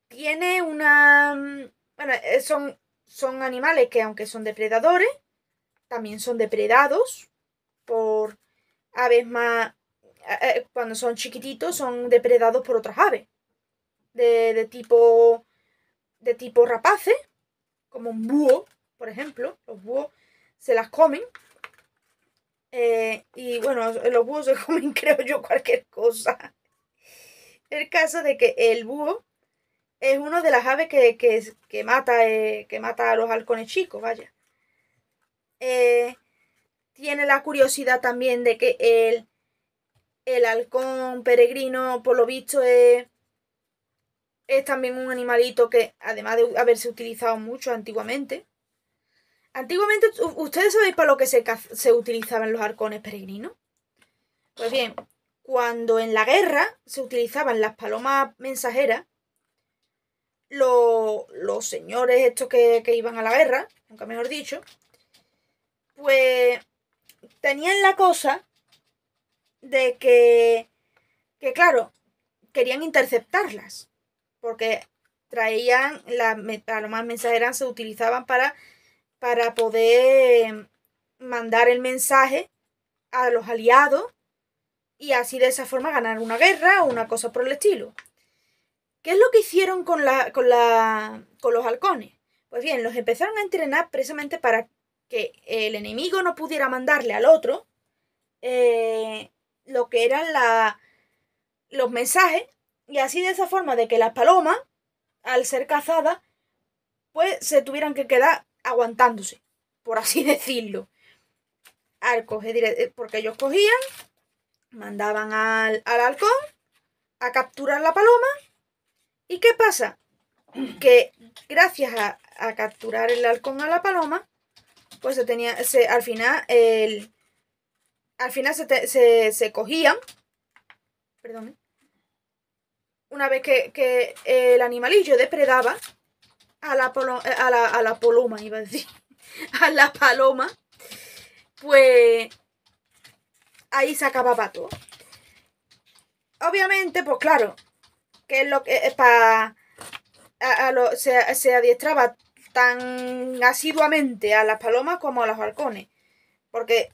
Speaker 1: tiene una... Mm, bueno, eh, son, son animales que aunque son depredadores, también son depredados por aves más... cuando son chiquititos son depredados por otras aves. De, de tipo de tipo rapace, como un búho, por ejemplo. Los búhos se las comen. Eh, y bueno, los búhos se comen, creo yo, cualquier cosa. El caso de que el búho es uno de las aves que, mata, eh, que mata a los halcones chicos, vaya. Eh, tiene la curiosidad también de que el, el halcón peregrino, por lo visto, es es también un animalito que, además de haberse utilizado mucho antiguamente, antiguamente, ¿ustedes sabéis para lo que se, utilizaban los arcones peregrinos? Pues bien, cuando en la guerra se utilizaban las palomas mensajeras, los, señores estos que, iban a la guerra, nunca mejor dicho, pues tenían la cosa de que, que claro, querían interceptarlas porque traían, lo más mensajeras se utilizaban para, para poder mandar el mensaje a los aliados y así de esa forma ganar una guerra o una cosa por el estilo. ¿Qué es lo que hicieron con, con, los halcones? Pues bien, los empezaron a entrenar precisamente para que el enemigo no pudiera mandarle al otro eh, lo que eran la, los mensajes y así de esa forma de que las palomas, al ser cazadas, pues se tuvieran que quedar aguantándose, por así decirlo. Al eh, porque ellos cogían, mandaban al, al halcón a capturar la paloma. ¿Y qué pasa? Que gracias a, capturar el halcón a la paloma, pues se tenía, al final, al final se, se cogían, perdón, una vez que, el animalillo depredaba eh, a la, a la paloma, iba a decir, a la paloma, pues ahí se acababa todo. Obviamente, pues claro, que es lo que para a, se, adiestraba tan asiduamente a las palomas como a los halcones. Porque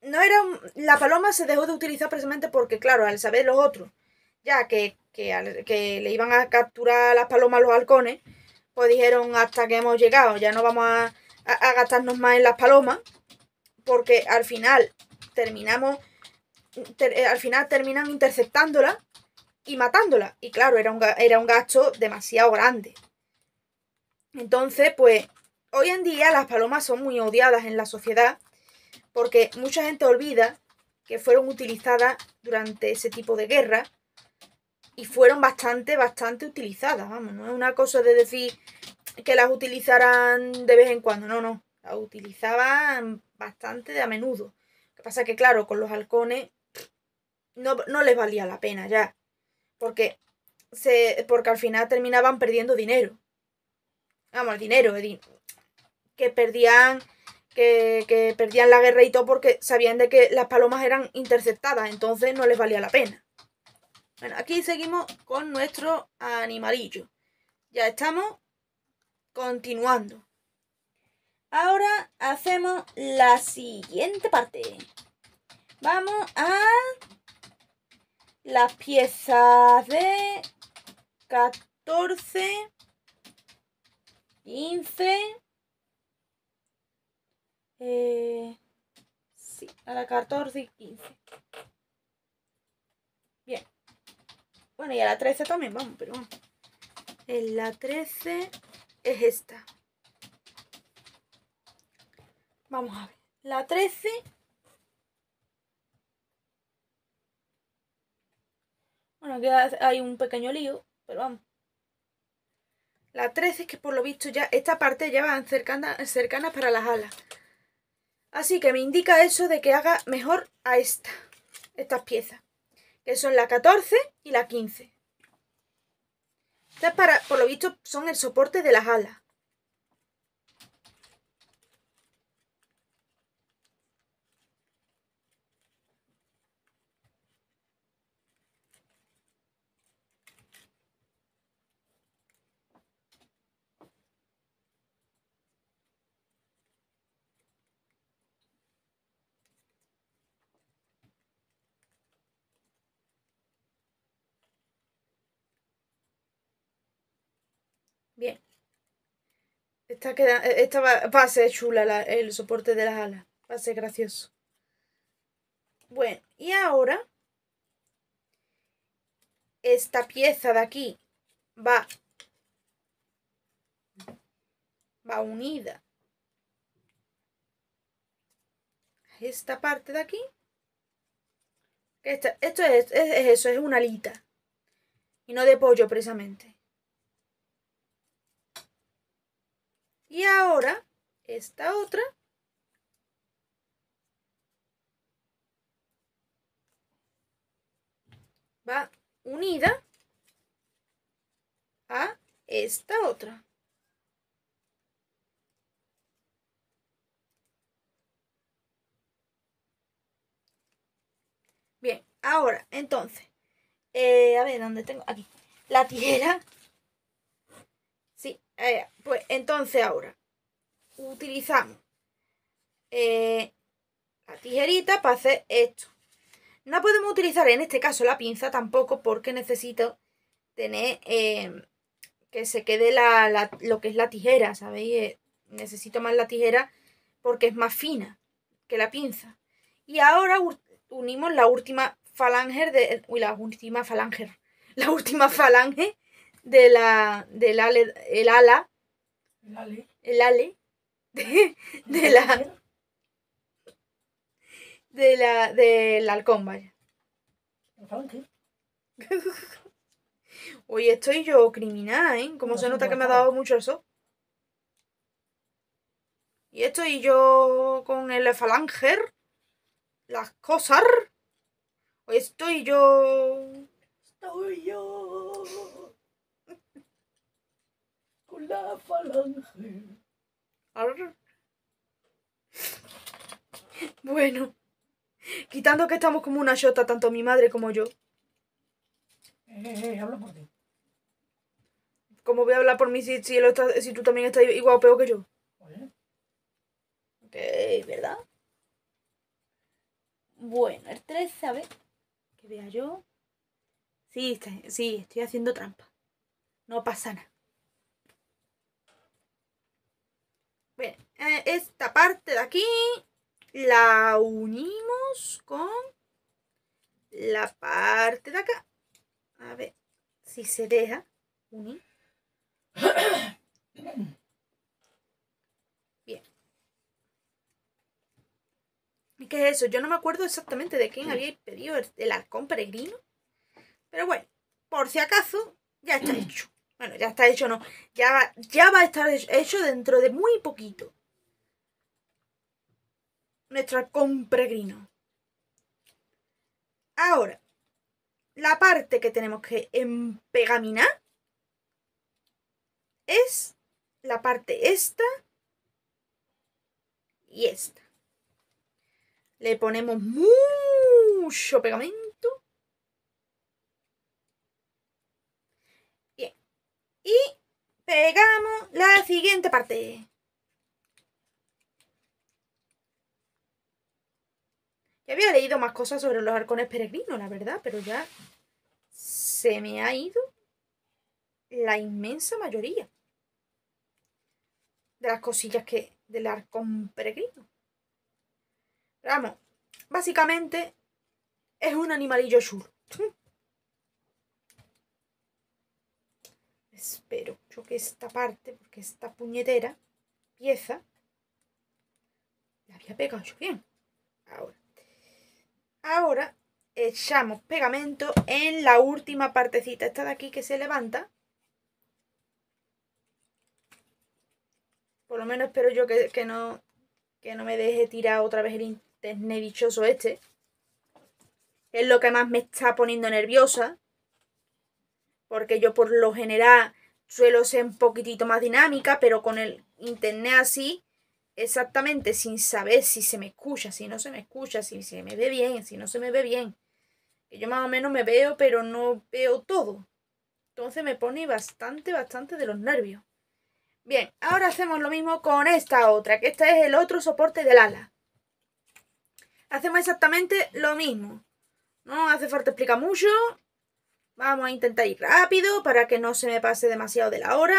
Speaker 1: no era la paloma se dejó de utilizar precisamente porque, claro, al saber los otros, ya que que, le iban a capturar a las palomas los halcones, pues dijeron hasta que hemos llegado, ya no vamos a, gastarnos más en las palomas, porque al final terminamos, eh, al final terminan interceptándola y matándola. Y claro, era un, era un gasto demasiado grande. Entonces, pues hoy en día las palomas son muy odiadas en la sociedad porque mucha gente olvida que fueron utilizadas durante ese tipo de guerra y fueron bastante, bastante utilizadas, vamos, no es una cosa de decir que las utilizaran de vez en cuando, no, no, las utilizaban bastante de a menudo. Lo que pasa que, claro, con los halcones no, no les valía la pena ya, porque, se, porque al final terminaban perdiendo dinero. Vamos, el dinero, que perdían que, que, perdían la guerra y todo porque sabían de que las palomas eran interceptadas, entonces no les valía la pena. Bueno, aquí seguimos con nuestro animalillo. Ya estamos continuando. Ahora hacemos la siguiente parte. Vamos a las piezas de 14, 15, eh, sí, a la 14 y 15. Bueno, y a la 13 también, vamos, pero vamos. En la 13 es esta. Vamos a ver. La 13 Bueno, aquí hay un pequeño lío, pero vamos. La 13 es que por lo visto ya esta parte ya van cercanas cercana para las alas. Así que me indica eso de que haga mejor a esta, estas piezas que son la 14 y la 15. Estas, para, por lo visto, son el soporte de las alas. Eh, esta va, a ser chula el soporte de las alas. Va a ser gracioso. Bueno, y ahora esta pieza de aquí va, va unida esta parte de aquí. esto es eso, es una alita. Y no de pollo precisamente. Y ahora, esta otra. Va unida a esta otra. Bien, ahora, entonces, eh, a ver, ¿dónde tengo? Aquí. La tijera eh, pues entonces ahora utilizamos eh, la tijerita para hacer esto. No podemos utilizar en este caso la pinza tampoco porque necesito tener eh, que se quede la, lo que es la tijera, ¿sabéis? necesito más la tijera porque es más fina que la pinza. Y ahora unimos la última falange de... Uy, la última falange. La última falange de la, del ale, el ala, el ale, el ale de, la, de la, del halcón, vaya. Oye, estoy yo criminal, ¿eh? Como se nota que me ha dado mucho eso. Y estoy yo con el falanger, las cosas. Hoy estoy yo Bueno, quitando que estamos como una shota, tanto mi madre como yo. Eh, por ti. ¿Cómo voy a hablar por mí si, tú también estás igual o peor que yo? Ok, ¿verdad? Bueno, el a ver que vea yo. Sí, sí, estoy haciendo trampa. No pasa nada. Eh, esta parte de aquí la unimos con la parte de acá. A ver si se deja unir. Bien. ¿Y qué es eso? Yo no me acuerdo exactamente de quién había pedido el, el peregrino. Pero bueno, por si acaso, ya está hecho. Bueno, ya está hecho, no. Ya, ya va a estar hecho dentro de muy poquito nuestra compregrino. Ahora, la parte que tenemos que empegaminar es la parte esta y esta. Le ponemos mucho pegamento. Bien. Y pegamos la siguiente parte. Había leído más cosas sobre los arcones peregrinos, la verdad, pero ya se me ha ido la inmensa mayoría de las cosillas que del arcón peregrino. vamos, básicamente es un animalillo chulo. Espero yo que esta parte, porque esta puñetera pieza la había pegado yo bien. Ahora. Ahora echamos pegamento en la última partecita, esta de aquí que se levanta. Por lo menos espero yo que, no, que no me deje tirar otra vez el internet dichoso este. Es lo que más me está poniendo nerviosa. Porque yo por lo general suelo ser un poquitito más dinámica, pero con el internet así exactamente sin saber si se me escucha, si no se me escucha, si se me ve bien, si no se me ve bien. Yo más o menos me veo, pero no veo todo. Entonces me pone bastante, bastante de los nervios. Bien, ahora hacemos lo mismo con esta otra, que este es el otro soporte del ala. Hacemos exactamente lo mismo. No hace falta explicar mucho. Vamos a intentar ir rápido para que no se me pase demasiado de la hora.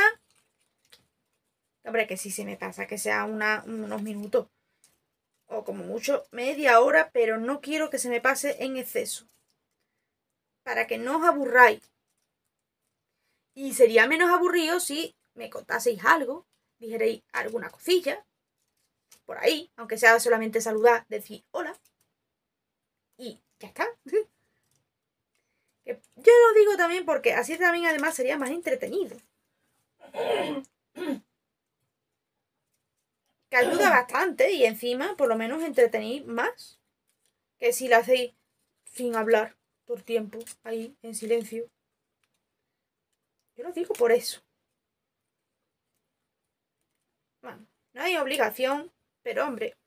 Speaker 1: Hombre, que sí se me pasa, que sea unos minutos. O como mucho, media hora, pero no quiero que se me pase en exceso. Para que no os aburráis. Y sería menos aburrido si me contaseis algo, dijerais alguna cosilla, por ahí, aunque sea solamente saludar, decir hola. Y ya está. Yo lo digo también porque así también además sería más entretenido que ayuda bastante y encima por lo menos entretenéis más que si lo hacéis sin hablar por tiempo, ahí, en silencio. Yo lo digo por eso. Bueno, no hay obligación, pero hombre,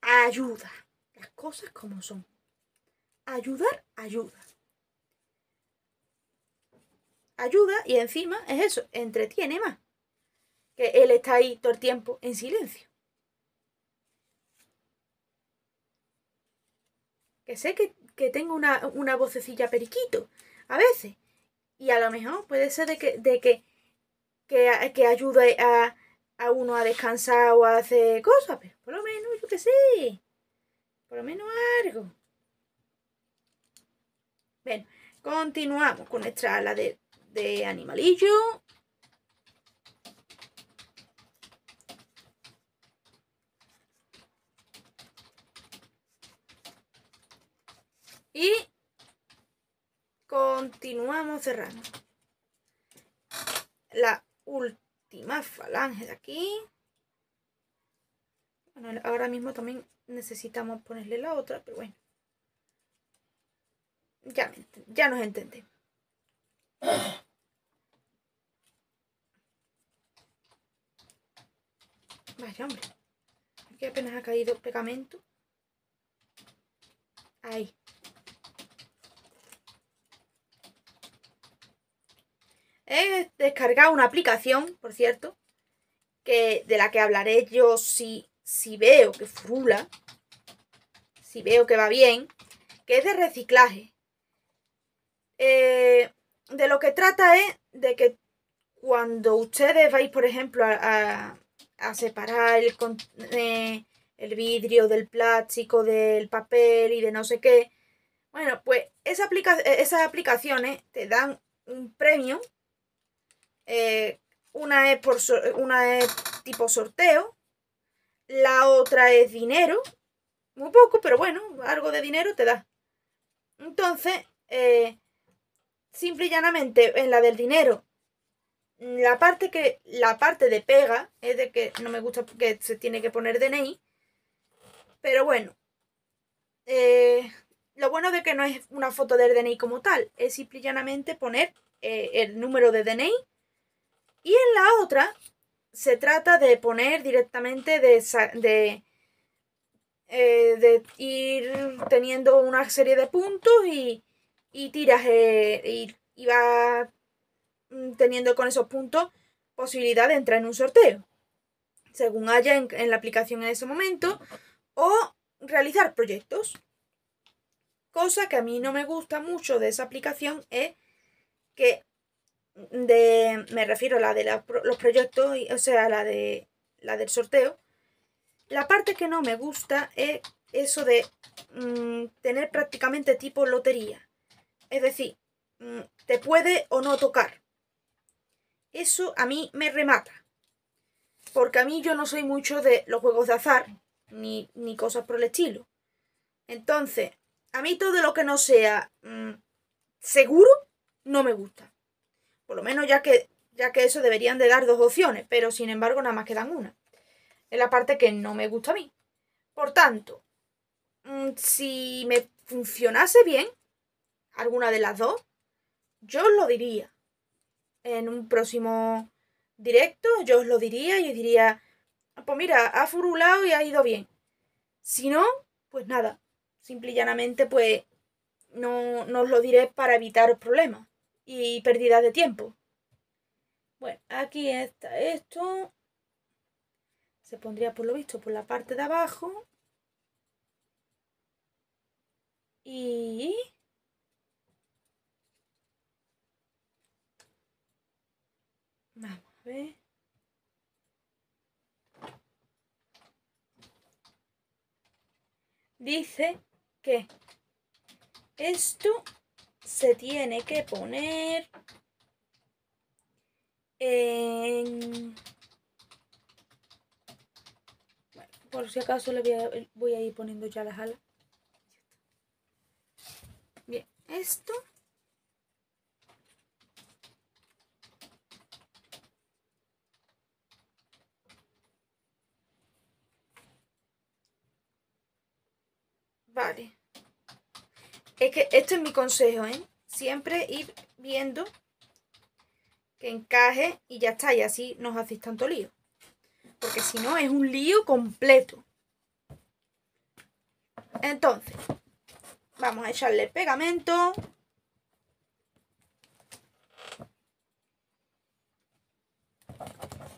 Speaker 1: ayuda. Las cosas como son. Ayudar, ayuda. Ayuda y encima es eso, entretiene más. Que él está ahí todo el tiempo en silencio. que sé que, tengo una, vocecilla periquito a veces. Y a lo mejor puede ser de que, que, ayude a, uno a descansar o a hacer cosas, pero pues, por lo menos, yo qué sé, por lo menos algo. Bueno, continuamos con nuestra ala de, de animalillo. Y continuamos cerrando. La última falange de aquí. Bueno, ahora mismo también necesitamos ponerle la otra, pero bueno. Ya, ya nos entendemos. Vaya, hombre. Aquí apenas ha caído pegamento. Ahí. He descargado una aplicación, por cierto, que, de la que hablaré yo si, si veo que frula, si veo que va bien, que es de reciclaje. Eh, de lo que trata es de que cuando ustedes vais, por ejemplo, a, separar eh, el, vidrio del plástico, del papel y de no sé qué, bueno, pues esas aplicaciones te dan un premio eh, una, es por, una tipo sorteo, la otra es dinero, muy poco, pero bueno, algo de dinero te da. Entonces, eh, simple y llanamente, en la del dinero, la parte que la parte de pega es de que no me gusta que se tiene que poner DNI, pero bueno, eh, lo bueno de que no es una foto del DNI como tal, es simple y llanamente poner el número de DNI y en la otra se trata de poner directamente de, de, eh, de ir teniendo una serie de puntos y, tiras eh, y, y mm, teniendo con esos puntos posibilidad de entrar en un sorteo, según haya en la aplicación en ese momento, o realizar proyectos. Cosa que a mí no me gusta mucho de esa aplicación es que de, me refiero a la de los proyectos, o sea, la, de, la del sorteo, la parte que no me gusta es eso de mm, tener prácticamente tipo lotería. Es decir, mm, te puede o no tocar. Eso a mí me remata. Porque a mí yo no soy mucho de los juegos de azar, ni, cosas por el estilo. Entonces, a mí todo lo que no sea mm, seguro, no me gusta. Por lo menos ya que, ya que eso deberían de dar dos opciones, pero sin embargo nada más quedan una. Es la parte que no me gusta a mí. Por tanto, mm, si me funcionase bien alguna de las dos, yo os lo diría. En un próximo directo yo os lo diría y diría, ah, pues mira, ha furulado y ha ido bien. Si no, pues nada, simple y llanamente pues no, no os lo diré para evitar problemas y pérdida de tiempo. Bueno, aquí está esto. Se pondría por lo visto por la parte de abajo. Y... Vamos a Dice que esto se tiene que poner en... por si acaso le voy a, ir poniendo ya la jala Bien, esto Vale. Es que este es mi consejo, ¿eh? Siempre ir viendo que encaje y ya está, y así os hacéis tanto lío. Porque si no, es un lío completo. Entonces, vamos a echarle el pegamento.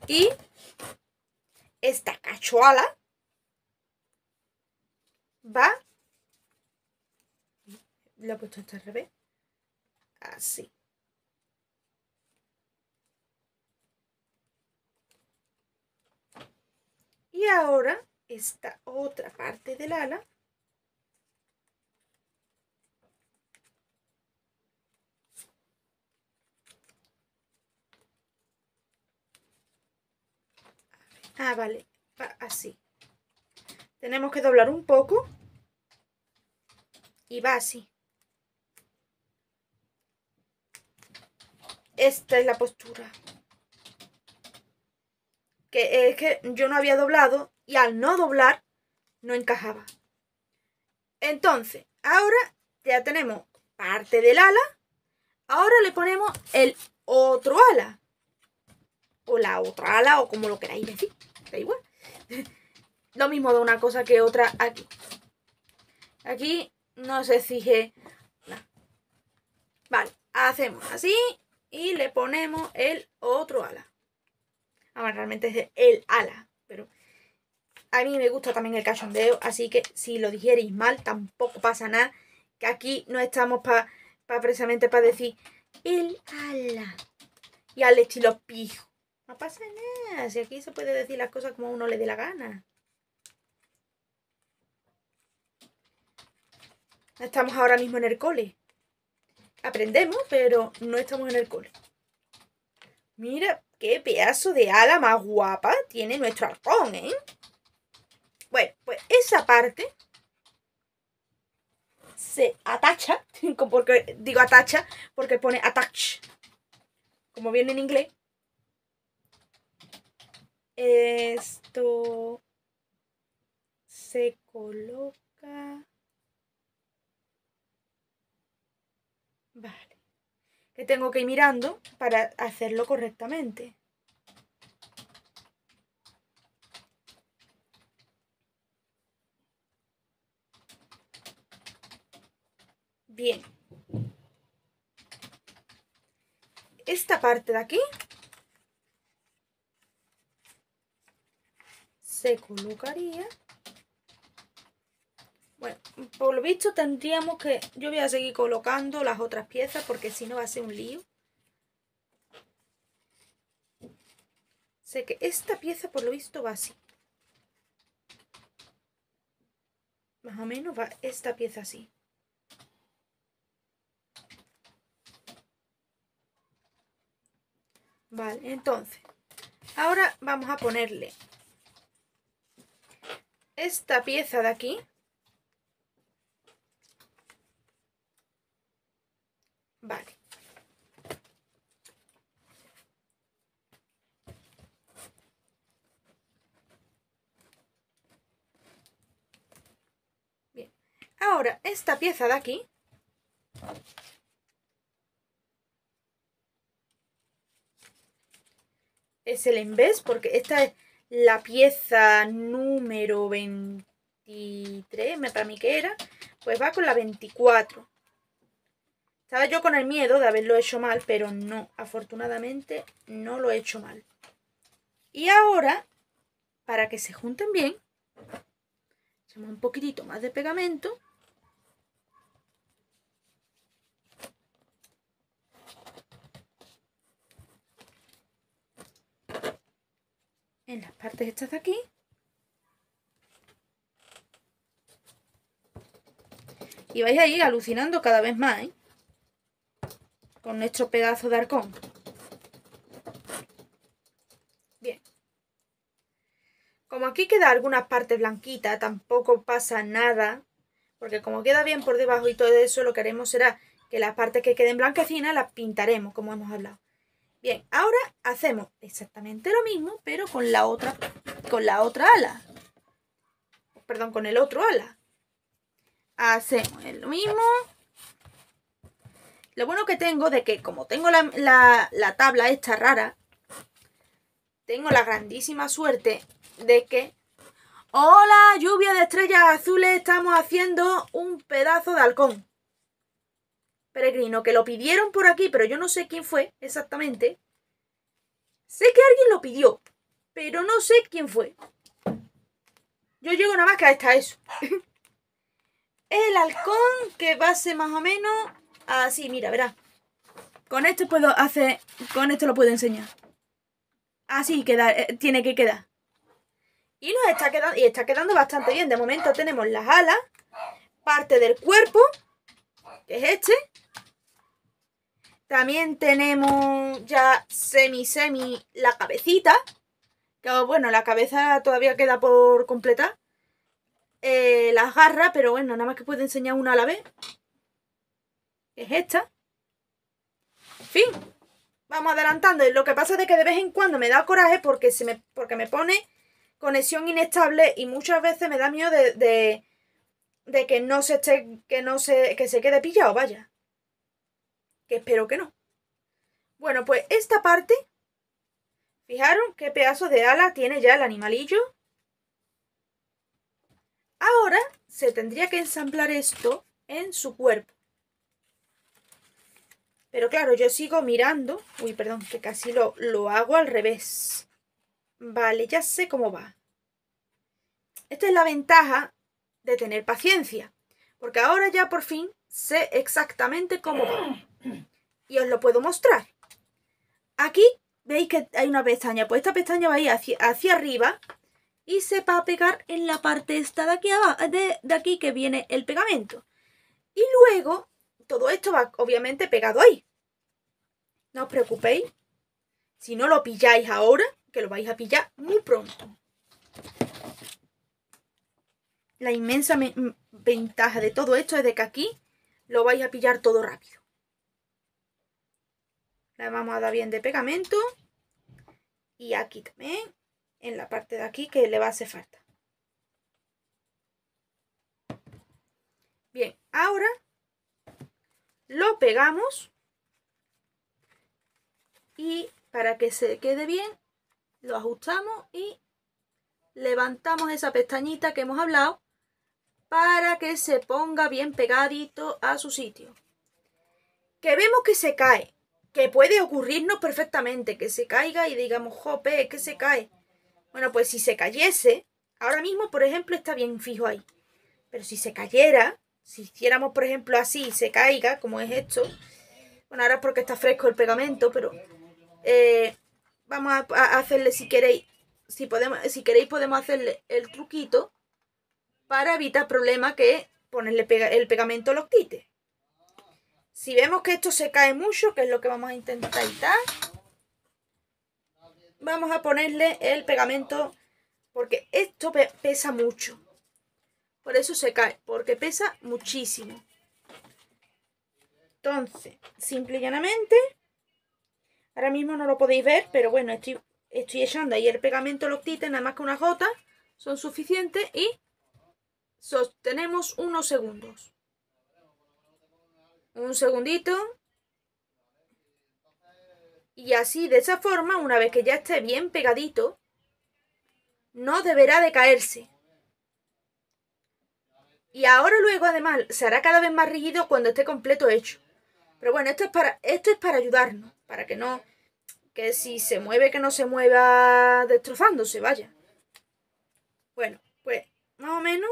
Speaker 1: Y esta cachuala va lo he puesto hasta al revés. Así. Y ahora esta otra parte del ala. Ah, vale, así. Tenemos que doblar un poco y va así. esta es la postura. Que es eh, que yo no había doblado y al no doblar no encajaba. Entonces, ahora ya tenemos parte del ala. Ahora le ponemos el otro ala. O la otra ala, o como lo queráis decir. Da igual. Lo mismo de una cosa que otra aquí. Aquí no se exige nada. Vale, hacemos así y le ponemos el otro ala. Ahora realmente es el ala, pero a mí me gusta también el cachondeo, así que si lo dijerais mal tampoco pasa nada, que aquí no estamos pa precisamente para decir el ala y al estilo pijo. No pasa nada, si aquí se puede decir las cosas como uno le dé la gana. Estamos ahora mismo en el cole aprendemos, pero no estamos en el cole. Mira qué pedazo de ala más guapa tiene nuestro arpón, ¿eh? Bueno, pues esa parte se atacha, digo atacha porque pone attach, como viene en inglés. Esto se coloca Vale. Que tengo que ir mirando para hacerlo correctamente. Bien. Esta parte de aquí se colocaría bueno, por lo visto tendríamos que... Yo voy a seguir colocando las otras piezas porque si no va a ser un lío. Sé que esta pieza por lo visto va así. Más o menos va esta pieza así. Vale, entonces, ahora vamos a ponerle esta pieza de aquí Vale. Bien. Ahora, esta pieza de aquí... Es el vez porque esta es la pieza número 23, me para mí que era. Pues va con la 24. Estaba yo con el miedo de haberlo hecho mal, pero no, afortunadamente no lo he hecho mal. Y ahora, para que se junten bien, echamos un poquitito más de pegamento. En las partes estas de aquí. Y vais a ir alucinando cada vez más, ¿eh? con nuestro pedazo de arcón. Bien. Como aquí queda algunas partes blanquitas, tampoco pasa nada, porque como queda bien por debajo y todo eso, lo que haremos será que las partes que queden blanquecinas las pintaremos, como hemos hablado. Bien, ahora hacemos exactamente lo mismo, pero con la otra, con la otra ala. Perdón, con el otro ala. Hacemos lo mismo. Lo bueno que tengo de que como tengo la, la, tabla esta rara, tengo la grandísima suerte de que... ¡Hola, lluvia de estrellas azules! Estamos haciendo un pedazo de halcón. Peregrino, que lo pidieron por aquí, pero yo no sé quién fue exactamente. Sé que alguien lo pidió, pero no sé quién fue. Yo llego nada más que esta eso. El halcón que va a ser más o menos Así, mira, verá. Con esto puedo hacer... Con esto lo puedo enseñar. Así queda, eh, tiene que quedar. Y nos está quedando, y está quedando bastante bien. De momento tenemos las alas, parte del cuerpo, que es este. También tenemos ya semi-semi la cabecita. Que oh, bueno, la cabeza todavía queda por completar. Eh, las garras, pero bueno, nada más que puedo enseñar una a la vez es esta. Fin. Vamos adelantando. Lo que pasa es que de vez en cuando me da coraje porque, se me, porque me pone conexión inestable y muchas veces me da miedo de, de, que no se que no se, que se quede pillado, vaya. Que espero que no. Bueno, pues esta parte, fijaron qué pedazo de ala tiene ya el animalillo. Ahora se tendría que ensamblar esto en su cuerpo. Pero claro, yo sigo mirando. Uy, perdón, que casi lo, lo hago al revés. Vale, ya sé cómo va. Esta es la ventaja de tener paciencia. Porque ahora ya por fin sé exactamente cómo va. Y os lo puedo mostrar. Aquí veis que hay una pestaña. Pues esta pestaña va a ir hacia, hacia arriba y se va a pegar en la parte esta de aquí, abajo, de, de aquí que viene el pegamento. Y luego todo esto va obviamente pegado ahí. No os preocupéis. Si no lo pilláis ahora, que lo vais a pillar muy pronto. La inmensa ventaja de todo esto es de que aquí lo vais a pillar todo rápido. La vamos a dar bien de pegamento. Y aquí también, en la parte de aquí que le va a hacer falta. Bien, ahora lo pegamos y para que se quede bien lo ajustamos y levantamos esa pestañita que hemos hablado para que se ponga bien pegadito a su sitio. Que vemos que se cae, que puede ocurrirnos perfectamente, que se caiga y digamos, jope, que se cae. Bueno, pues si se cayese, ahora mismo, por ejemplo, está bien fijo ahí. Pero si se cayera, si hiciéramos, por ejemplo, así, se caiga, como es esto, bueno, ahora es porque está fresco el pegamento, pero eh, vamos a, hacerle, si queréis, si, podemos, si queréis podemos hacerle el truquito para evitar problemas que ponerle el pegamento los quite. Si vemos que esto se cae mucho, que es lo que vamos a intentar evitar, vamos a ponerle el pegamento, porque esto pesa mucho. Por eso se cae, porque pesa muchísimo. Entonces, simple y llanamente, ahora mismo no lo podéis ver, pero bueno, estoy, echando ahí el pegamento Loctite, nada más que una gota, son suficientes y sostenemos unos segundos. Un segundito. Y así, de esa forma, una vez que ya esté bien pegadito, no deberá de caerse. Y ahora luego además se hará cada vez más rígido cuando esté completo hecho. Pero bueno, esto es para, esto es para ayudarnos, para que no, que si se mueve, que no se mueva destrozándose, vaya. Bueno, pues más o menos.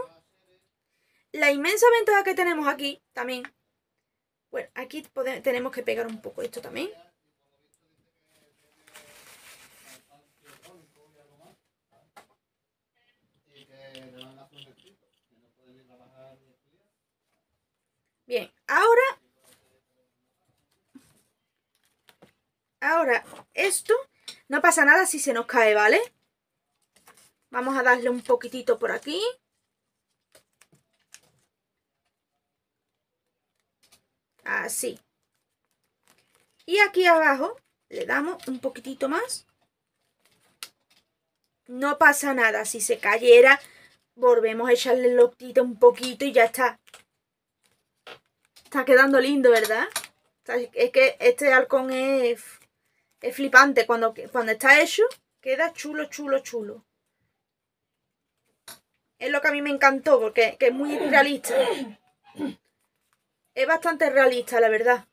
Speaker 1: La inmensa ventaja que tenemos aquí también. Bueno, aquí tenemos que pegar un poco esto también. Bien, ahora, ahora esto, no pasa nada si se nos cae, ¿vale? Vamos a darle un poquitito por aquí. Así. Y aquí abajo le damos un poquitito más. No pasa nada si se cayera Volvemos a echarle el optito un poquito y ya está. Está quedando lindo, ¿verdad? Es que este halcón es, flipante. Cuando, cuando está hecho, queda chulo, chulo, chulo. Es lo que a mí me encantó, porque es muy realista. Es bastante realista, la verdad.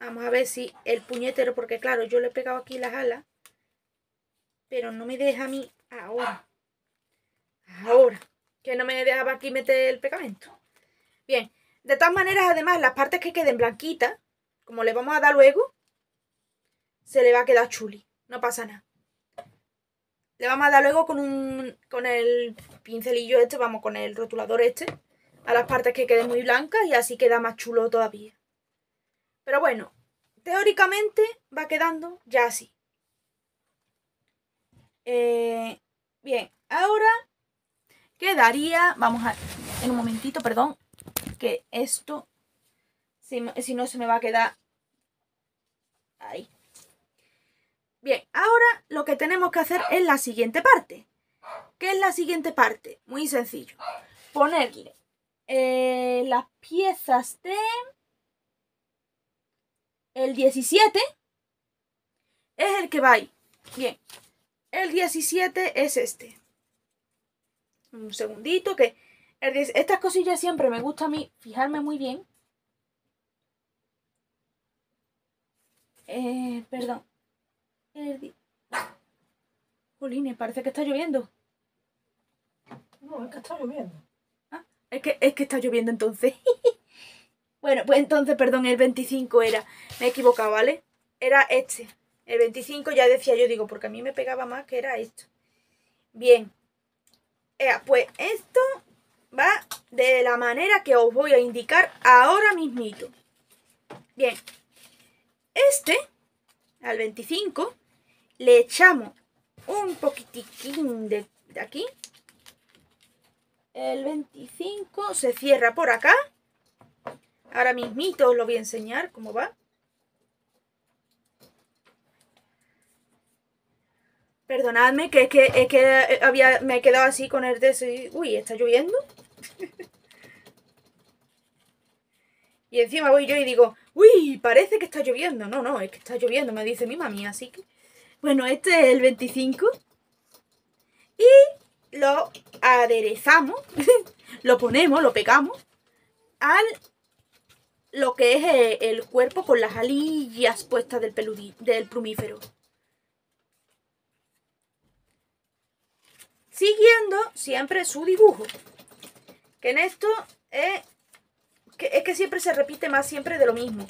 Speaker 1: Vamos a ver si el puñetero, porque claro, yo le he pegado aquí las alas pero no me deja a mí ahora. Ahora. Que no me dejaba aquí meter el pegamento. Bien. De todas maneras, además, las partes que queden blanquitas, como le vamos a dar luego, se le va a quedar chuli. No pasa nada. Le vamos a dar luego con un con el pincelillo este, vamos, con el rotulador este, a las partes que queden muy blancas y así queda más chulo todavía. Pero bueno, teóricamente va quedando ya así. Eh, bien, ahora quedaría, vamos a, en un momentito, perdón, que esto, si, no se me va a quedar ahí. Bien, ahora lo que tenemos que hacer es la siguiente parte. ¿Qué es la siguiente parte? Muy sencillo. Ponerle eh, las piezas de el 17 es el que va ahí. Bien, el 17 es este. Un segundito que... estas cosillas siempre me gusta a mí fijarme muy bien. Eh, perdón. El, me parece que está lloviendo. No, es que está lloviendo. Ah, es que, es que está lloviendo entonces. bueno, pues entonces, perdón, el 25 era. Me he equivocado, ¿vale? Era este. El 25 ya decía yo, digo, porque a mí me pegaba más que era esto. Bien. Eh, pues esto va de la manera que os voy a indicar ahora mismito. Bien. Este, al 25, le echamos un poquitiquín de, de aquí. El 25 se cierra por acá. Ahora mismito os lo voy a enseñar cómo va. Perdonadme, que es que, que eh, había, me he quedado así con el de... Uy, ¿está lloviendo? y encima voy yo y digo, uy, parece que está lloviendo. No, no, es que está lloviendo, me dice mi mami, así que... Bueno, este es el 25. Y lo aderezamos, lo ponemos, lo pegamos al lo que es el, cuerpo con las alillas puestas del, del plumífero. siguiendo siempre su dibujo. Que en esto eh, es que, siempre se repite más siempre de lo mismo.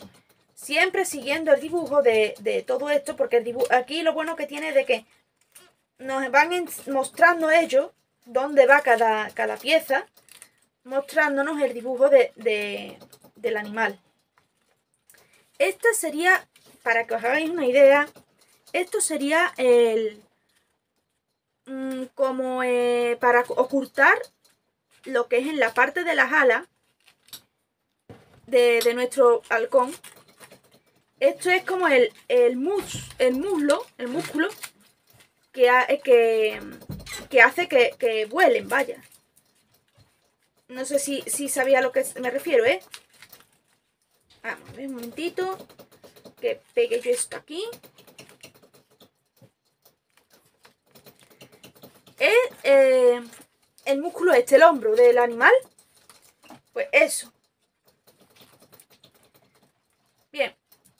Speaker 1: Siempre siguiendo el dibujo de, todo esto, porque aquí lo bueno que tiene de que nos van mostrando ellos dónde va cada, cada pieza, mostrándonos el dibujo del animal. Esta sería, para que os hagáis una idea, esto sería el, Mm, como eh, para ocultar lo que es en la parte de las alas de, nuestro halcón. Esto es como el, el, el muslo, el músculo eh, que, que, hace que, que, vuelen, vaya. No sé si, si sabía a lo que me refiero, ¿eh? Vamos, un momentito. Que pegue yo esto aquí. es eh, el músculo este, el hombro del animal. Pues eso. Bien,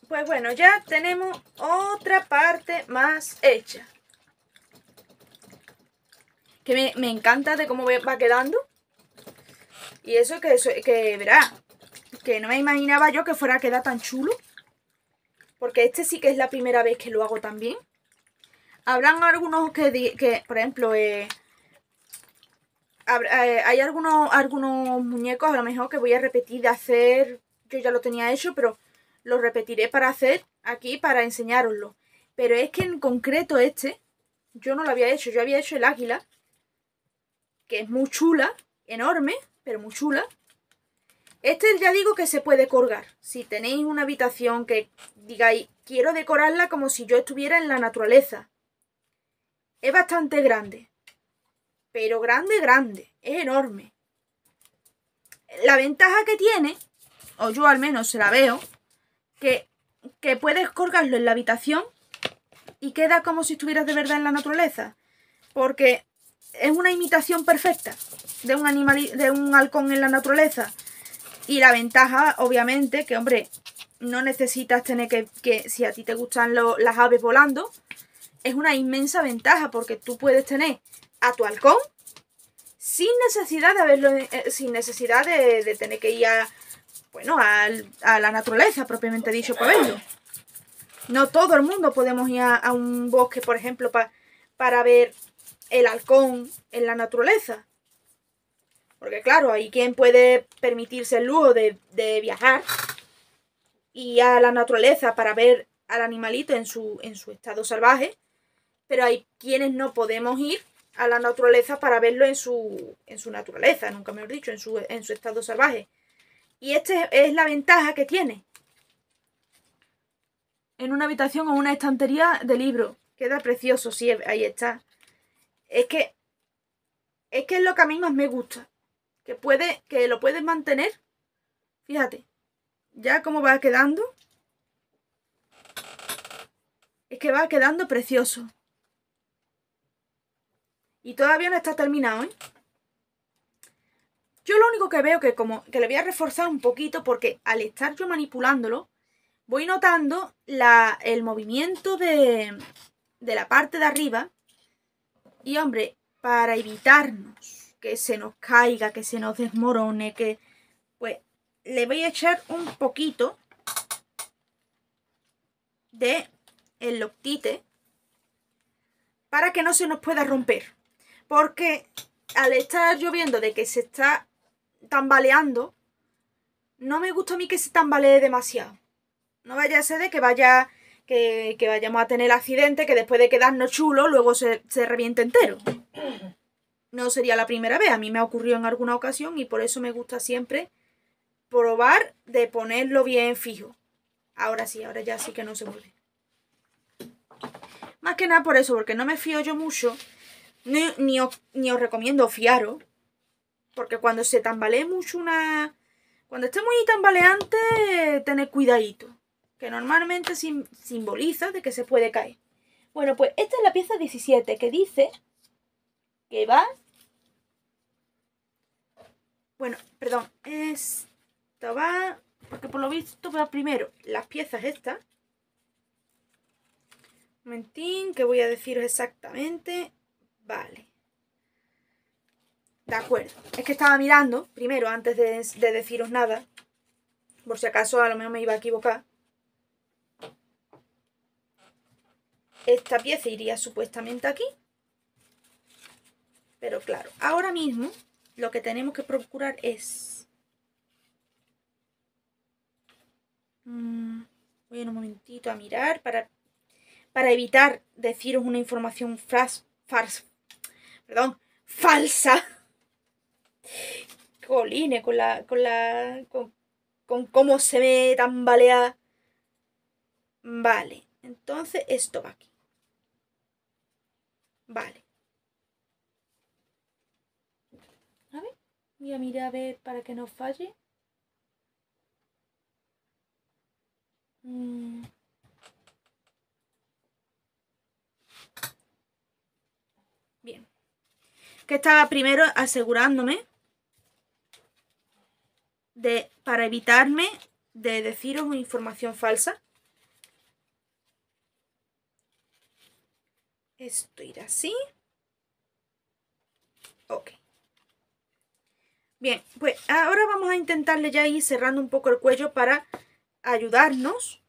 Speaker 1: pues bueno, ya tenemos otra parte más hecha. Que me, encanta de cómo va quedando. Y eso que, que verá, que no me imaginaba yo que fuera a quedar tan chulo. Porque este sí que es la primera vez que lo hago también. Habrán algunos que, por ejemplo, eh, eh, hay algunos, algunos muñecos a lo mejor que voy a repetir de hacer, yo ya lo tenía hecho, pero lo repetiré para hacer aquí para enseñároslo. Pero es que en concreto este, yo no lo había hecho, yo había hecho el águila, que es muy chula, enorme, pero muy chula. Este ya digo que se puede colgar. Si tenéis una habitación que digáis, quiero decorarla como si yo estuviera en la naturaleza. Es bastante grande. Pero grande, grande. Es enorme. La ventaja que tiene, o yo al menos se la veo, que, que puedes colgarlo en la habitación y queda como si estuvieras de verdad en la naturaleza. Porque es una imitación perfecta de un, animal, de un halcón en la naturaleza. Y la ventaja, obviamente, que hombre, no necesitas tener que, que si a ti te gustan las aves volando, es una inmensa ventaja porque tú puedes tener a tu halcón sin necesidad de eh, sin necesidad de, tener que ir a, bueno, a, la naturaleza propiamente dicho para verlo. No todo el mundo podemos ir a, un bosque, por ejemplo, para ver el halcón en la naturaleza. Porque claro, hay quien puede permitirse el lujo de, viajar y a la naturaleza para ver al animalito en su, en su estado salvaje pero hay quienes no podemos ir a la naturaleza para verlo en su, naturaleza, nunca mejor dicho, en su, en su estado salvaje. Y esta es la ventaja que tiene. En una habitación o una estantería de libros. Queda precioso, sí, ahí está. Es que es que es lo que a mí más me gusta. Que puede, que lo puedes mantener. Fíjate. Ya cómo va quedando. Es que va quedando precioso. Y todavía no está terminado, ¿eh? Yo lo único que veo que como que le voy a reforzar un poquito porque al estar yo manipulándolo, voy notando la, el movimiento de, de la parte de arriba. Y hombre, para evitarnos que se nos caiga, que se nos desmorone, que... Pues le voy a echar un poquito de el loctite para que no se nos pueda romper. Porque al estar lloviendo de que se está tambaleando, no me gusta a mí que se tambalee demasiado. No vaya a ser de que vaya. Que, vayamos a tener accidente, que después de quedarnos chulo luego se, se reviente entero. No sería la primera vez, a mí me ha ocurrido en alguna ocasión y por eso me gusta siempre probar de ponerlo bien fijo. Ahora sí, ahora ya sí que no se mueve. Más que nada por eso, porque no me fío yo mucho ni, os, recomiendo fiaros. Porque cuando se tambalee mucho una... Cuando esté muy tambaleante, tened cuidadito. Que normalmente simboliza de que se puede caer. Bueno, pues esta es la pieza 17 que dice que va... Bueno, perdón, esta va... Porque por lo visto va primero las piezas estas. Un momentín, que voy a decir exactamente. Vale. De acuerdo. Es que estaba mirando primero antes de, deciros nada. Por si acaso a lo mejor me iba a equivocar. Esta pieza iría supuestamente aquí. Pero claro, ahora mismo lo que tenemos que procurar es... Mm, voy en un momentito a mirar para, para evitar deciros una información fras, perdón, falsa. Coline, con la. con la. con, cómo se me tambalea. Vale, entonces esto va aquí. Vale. A ver, voy a mirar a ver para que no falle. Mm. que estaba primero asegurándome de, para evitarme de deciros información falsa. Esto irá así. Ok. Bien, pues ahora vamos a intentarle ya ir cerrando un poco el cuello para ayudarnos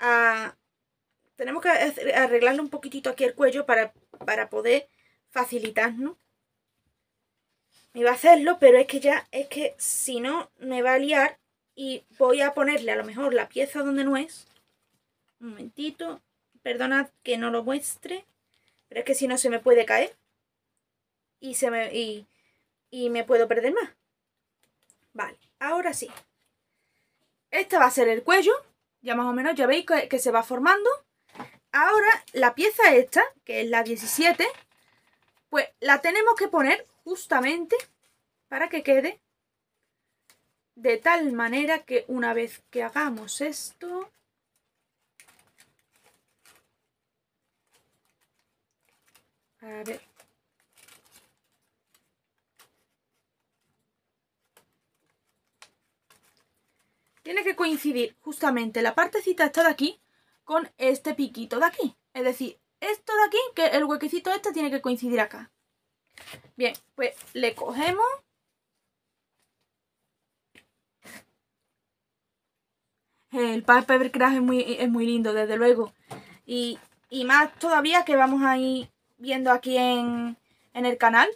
Speaker 1: a, tenemos que arreglarle un poquitito aquí el cuello para, para poder facilitarnos. va a hacerlo, pero es que ya, es que si no me va a liar y voy a ponerle a lo mejor la pieza donde no es. Un momentito, perdonad que no lo muestre, pero es que si no se me puede caer y, se me, y, me puedo perder más. Vale, ahora sí. Este va a ser el cuello, ya más o menos ya veis que se va formando. Ahora, la pieza esta, que es la 17, pues la tenemos que poner justamente para que quede de tal manera que una vez que hagamos esto, A ver. Tiene que coincidir justamente la partecita esta de aquí con este piquito de aquí. Es decir, esto de aquí, que el huequecito este tiene que coincidir acá. Bien, pues le cogemos. El paper craft es muy, es muy lindo, desde luego. Y, más todavía que vamos a ir viendo aquí en, en el canal.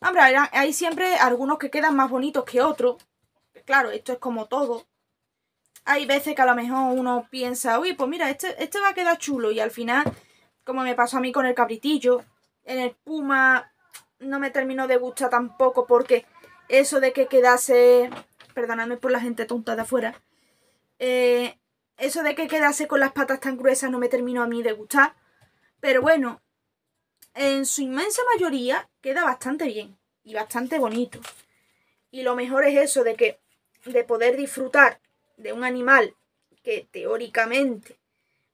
Speaker 1: Hombre, hay siempre algunos que quedan más bonitos que otros. Claro, esto es como todo hay veces que a lo mejor uno piensa, uy, pues mira, este, este, va a quedar chulo. Y al final, como me pasó a mí con el cabritillo, en el puma no me terminó de gustar tampoco porque eso de que quedase, perdonadme por la gente tonta de afuera, eh, eso de que quedase con las patas tan gruesas no me terminó a mí de gustar. Pero bueno, en su inmensa mayoría queda bastante bien y bastante bonito. Y lo mejor es eso de que de poder disfrutar de un animal que teóricamente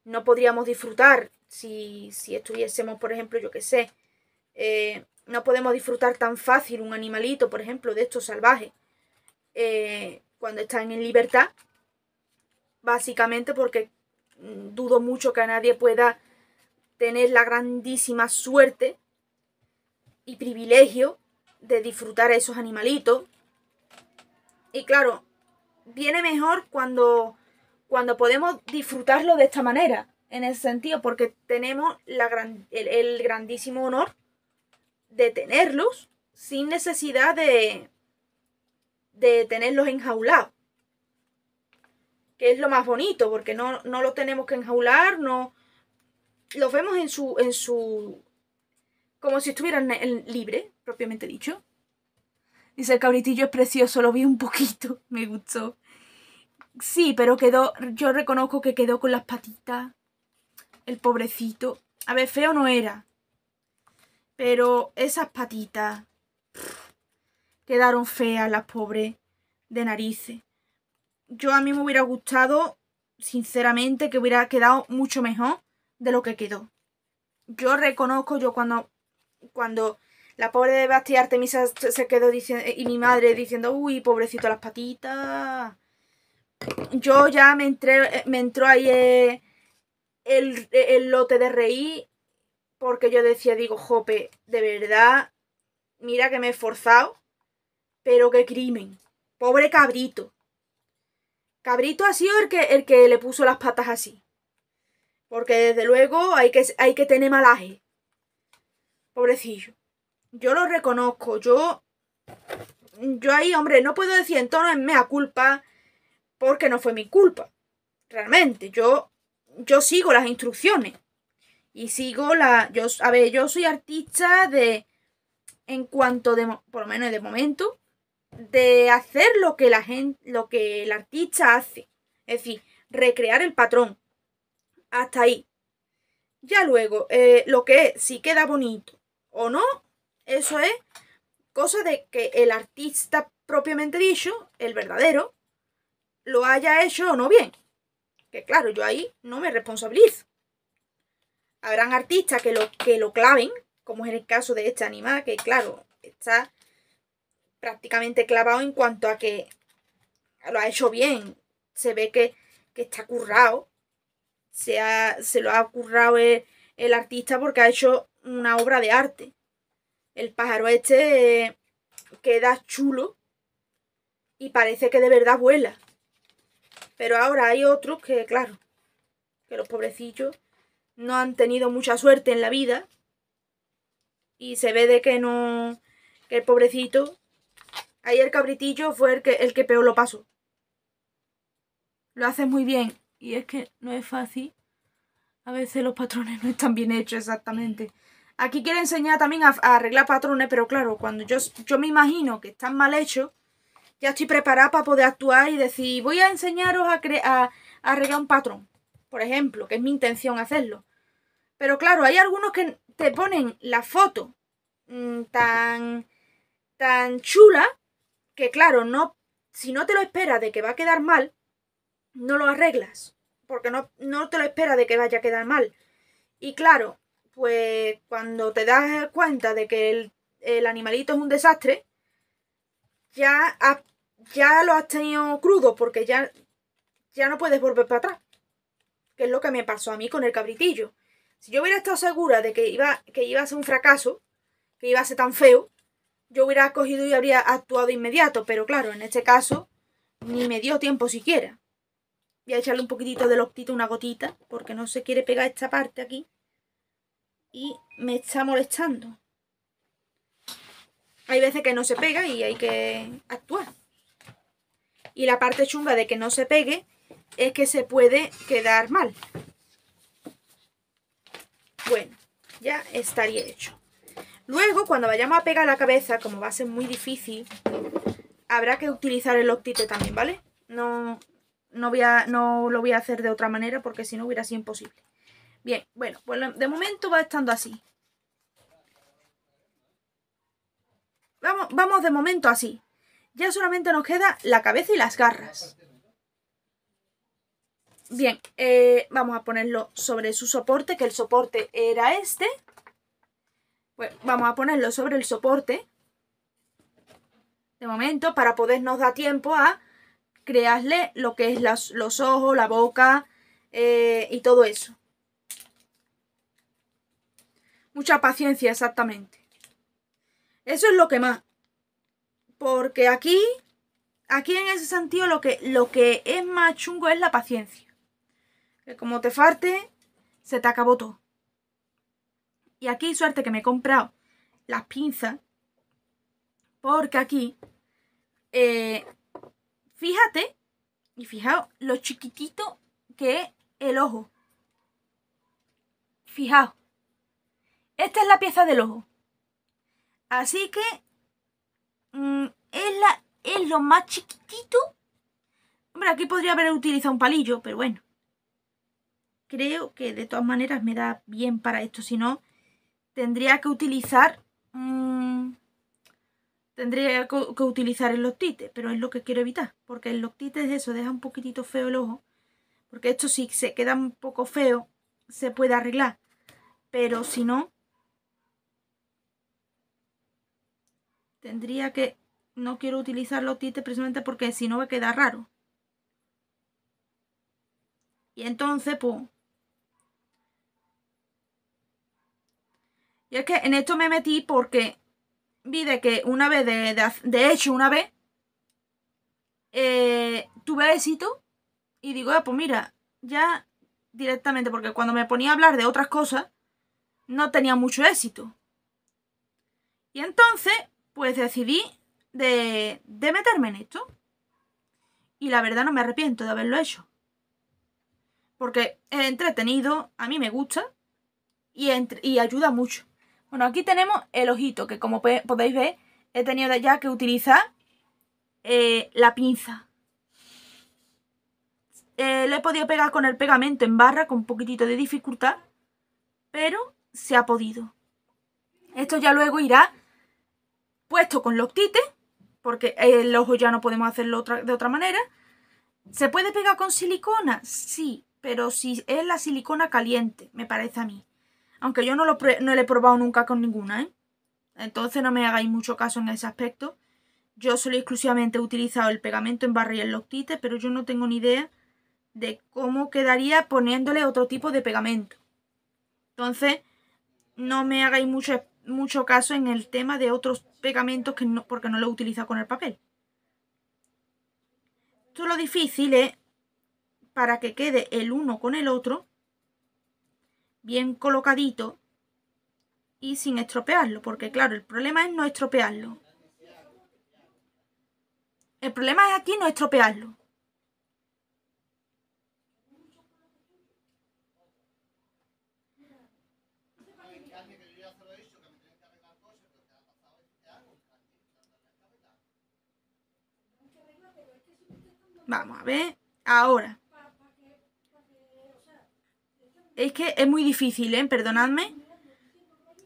Speaker 1: no podríamos disfrutar si, estuviésemos, por ejemplo, yo qué sé, eh, no podemos disfrutar tan fácil un animalito, por ejemplo, de estos salvajes, eh, cuando están en libertad, básicamente porque mm, dudo mucho que a nadie pueda tener la grandísima suerte y privilegio de disfrutar a esos animalitos. Y claro, viene mejor cuando, cuando podemos disfrutarlo de esta manera, en el sentido, porque tenemos la el, grandísimo honor de tenerlos sin necesidad de, de tenerlos enjaulados. Que es lo más bonito, porque no, no los tenemos que enjaular, no. Los vemos en su. en su. como si estuvieran libre, propiamente dicho. Dice el cabritillo es precioso, lo vi un poquito, me gustó. Sí, pero quedó, yo reconozco que quedó con las patitas. El pobrecito. A ver, feo no era. Pero esas patitas quedaron feas las pobres de narices. Yo a mí me hubiera gustado, sinceramente, que hubiera quedado mucho mejor de lo que quedó. Yo reconozco, yo cuando, cuando la pobre de Bastia Artemisa se quedó diciendo, y mi madre diciendo, uy, pobrecito las patitas yo ya me, me entró ahí eh, el, lote de reír, porque yo decía, digo, jope, de verdad, mira que me he esforzado, pero qué crimen. Pobre cabrito. Cabrito así sido el que, el que le puso las patas así. Porque desde luego hay que, hay que tener malaje. Pobrecillo. Yo lo reconozco. Yo. Yo ahí, hombre, no puedo decir en tono en mea culpa porque no fue mi culpa. Realmente, yo, yo sigo las instrucciones. Y sigo la. Yo, a ver, yo soy artista de. En cuanto de. Por lo menos de momento. De hacer lo que la gente. Lo que el artista hace. Es decir, recrear el patrón. Hasta ahí. Ya luego, eh, lo que es, si queda bonito o no, eso es cosa de que el artista propiamente dicho, el verdadero, lo haya hecho o no bien. Que claro, yo ahí no me responsabilizo. Habrán artistas que lo, que lo claven, como es el caso de este animal, que claro, está prácticamente clavado en cuanto a que lo ha hecho bien. Se ve que, está currado. Se, se, lo ha currado el, artista porque ha hecho una obra de arte. El pájaro este eh, queda chulo y parece que de verdad vuela. Pero ahora hay otros que, claro, que los pobrecillos no han tenido mucha suerte en la vida. Y se ve de que no. que el pobrecito. Ahí el cabritillo fue el que, el que peor lo pasó. Lo hace muy bien. Y es que no es fácil. A veces los patrones no están bien hechos exactamente. Aquí quiero enseñar también a, a arreglar patrones, pero claro, cuando yo, yo me imagino que están mal hechos, ya estoy preparada para poder actuar y decir, voy a enseñaros a, a, arreglar un patrón, por ejemplo, que es mi intención hacerlo. Pero claro, hay algunos que te ponen la foto mm, tan, tan chula que claro, no, si no te lo esperas de que va a quedar mal, no lo arreglas, porque no, no te lo esperas de que vaya a quedar mal. Y claro, pues cuando te das cuenta de que el, el animalito es un desastre, ya ya lo has tenido crudo porque ya, ya no puedes volver para atrás. Que es lo que me pasó a mí con el cabritillo. Si yo hubiera estado segura de que iba, que iba a ser un fracaso, que iba a ser tan feo, yo hubiera cogido y habría actuado inmediato. Pero claro, en este caso, ni me dio tiempo siquiera. Voy a echarle un poquitito de loctito, una gotita, porque no se quiere pegar esta parte aquí. Y me está molestando. Hay veces que no se pega y hay que actuar. Y la parte chunga de que no se pegue es que se puede quedar mal. Bueno, ya estaría hecho. Luego, cuando vayamos a pegar la cabeza, como va a ser muy difícil, habrá que utilizar el octite también, ¿vale? No, no, voy no lo voy a hacer de otra manera porque si no hubiera sido imposible. Bien, bueno, pues de momento va estando así. Vamos, vamos de momento así. Ya solamente nos queda la cabeza y las garras. Bien, eh, vamos a ponerlo sobre su soporte, que el soporte era este. vamos a ponerlo sobre el soporte. De momento, para podernos dar tiempo a crearle lo que es los ojos, la boca eh, y todo eso. Mucha paciencia, exactamente. Eso es lo que más, porque aquí, aquí en ese sentido lo que, lo que es más chungo es la paciencia. Que como te farte, se te acabó todo. Y aquí suerte que me he comprado las pinzas. Porque aquí, eh, fíjate, y fijaos lo chiquitito que es el ojo. Fijaos. Esta es la pieza del ojo. Así que Mm, es, es lo más chiquitito. Hombre, aquí podría haber utilizado un palillo, pero bueno. Creo que de todas maneras me da bien para esto. Si no, tendría que utilizar... Mm, tendría que, utilizar el loctite, pero es lo que quiero evitar. Porque el loctite es eso, deja un poquitito feo el ojo. Porque esto sí se queda un poco feo, se puede arreglar. Pero si no, tendría que, no quiero utilizar los precisamente porque si no me queda raro. Y entonces, pues... Y es que en esto me metí porque vi de que una vez, de, de, hecho una vez, eh, tuve éxito y digo, ah, pues mira, ya directamente, porque cuando me ponía a hablar de otras cosas, no tenía mucho éxito. Y entonces pues decidí de, de meterme en esto. Y la verdad no me arrepiento de haberlo hecho. Porque es entretenido, a mí me gusta y, y ayuda mucho. Bueno, aquí tenemos el ojito, que como podéis ver, he tenido ya que utilizar eh, la pinza. Eh, le he podido pegar con el pegamento en barra con un poquitito de dificultad, pero se ha podido. Esto ya luego irá puesto con loctite, porque el ojo ya no podemos hacerlo de otra manera. ¿Se puede pegar con silicona? Sí, pero si es la silicona caliente, me parece a mí. Aunque yo no, lo le he probado nunca con ninguna, ¿eh? Entonces no me hagáis mucho caso en ese aspecto. Yo solo exclusivamente he utilizado el pegamento en barra y el loctite, pero yo no tengo ni idea de cómo quedaría poniéndole otro tipo de pegamento. Entonces, no me hagáis mucho mucho caso en el tema de otros pegamentos que no, porque no lo utiliza con el papel. Todo lo difícil es para que quede el uno con el otro bien colocadito y sin estropearlo, porque claro, el problema es no estropearlo. El problema es aquí no estropearlo. Vamos a ver. Ahora. Es que es muy difícil, ¿eh? Perdonadme.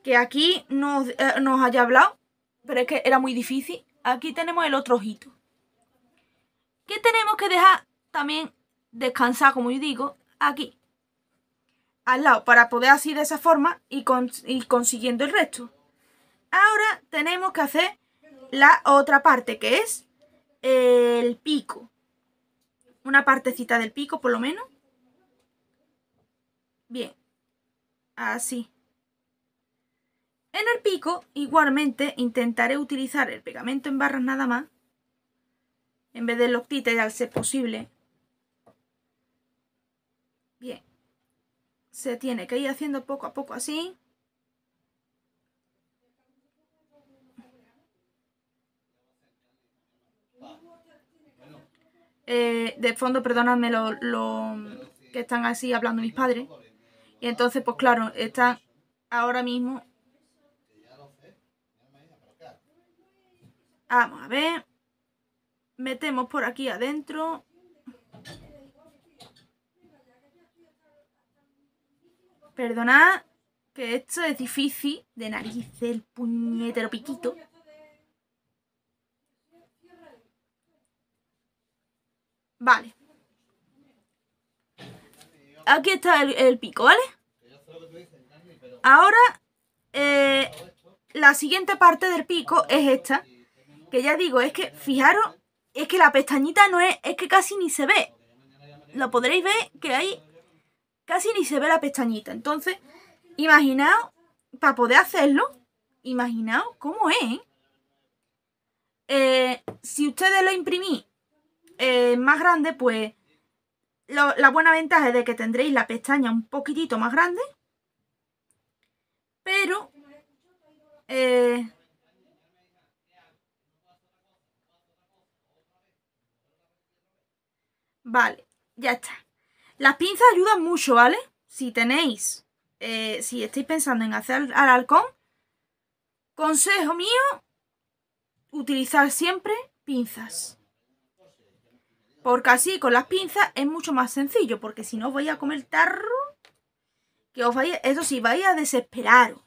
Speaker 1: Que aquí nos, eh, nos haya hablado. Pero es que era muy difícil. Aquí tenemos el otro ojito. Que tenemos que dejar también descansar, como yo digo, aquí. Al lado, para poder así de esa forma y, y consiguiendo el resto. Ahora tenemos que hacer la otra parte, que es el pico una partecita del pico por lo menos. Bien, así. En el pico, igualmente, intentaré utilizar el pegamento en barras nada más, en vez del Loctite, al ser posible. Bien, se tiene que ir haciendo poco a poco así. Eh, de fondo, perdonadme lo, que están así hablando mis padres. Y entonces, pues claro, están ahora mismo. Vamos a ver. Metemos por aquí adentro. Perdonad que esto es difícil de nariz el puñetero piquito. Vale. Aquí está el, pico, ¿vale? Ahora, eh, la siguiente parte del pico es esta. Que ya digo, es que, fijaros, es que la pestañita no es, es que casi ni se ve. Lo podréis ver que ahí casi ni se ve la pestañita. Entonces, imaginaos, para poder hacerlo, imaginaos cómo es. ¿eh? Eh, si ustedes lo imprimí eh, más grande, pues la buena ventaja es de que tendréis la pestaña un poquitito más grande, pero eh, vale, ya está. Las pinzas ayudan mucho, ¿vale? Si tenéis, eh, si estáis pensando en hacer al halcón, consejo mío, utilizar siempre pinzas. Porque así con las pinzas es mucho más sencillo. Porque si no vais a comer tarro, que os vais, eso sí, vais a desesperaros.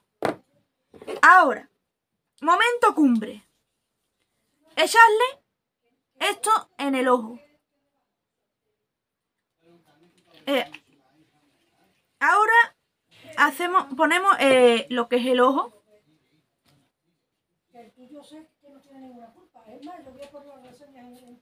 Speaker 1: Ahora, momento cumbre. Echarle esto en el ojo. Eh, ahora hacemos, ponemos eh, lo que es el ojo. sé que no ninguna culpa. Es más, voy a poner en,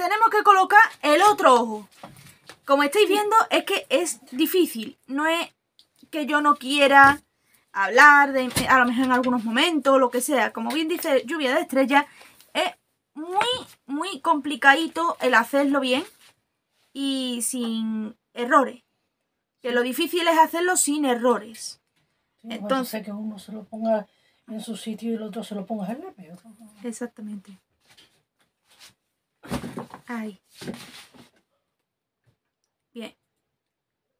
Speaker 1: tenemos que colocar el otro ojo. Como estáis viendo, es que es difícil. No es que yo no quiera hablar, de, a lo mejor en algunos momentos, lo que sea. Como bien dice Lluvia de estrella, es muy, muy complicadito el hacerlo bien y sin errores. Que lo difícil es hacerlo sin errores. Entonces, que uno se lo ponga en su sitio y el otro se lo ponga en el Exactamente. Ahí. Bien.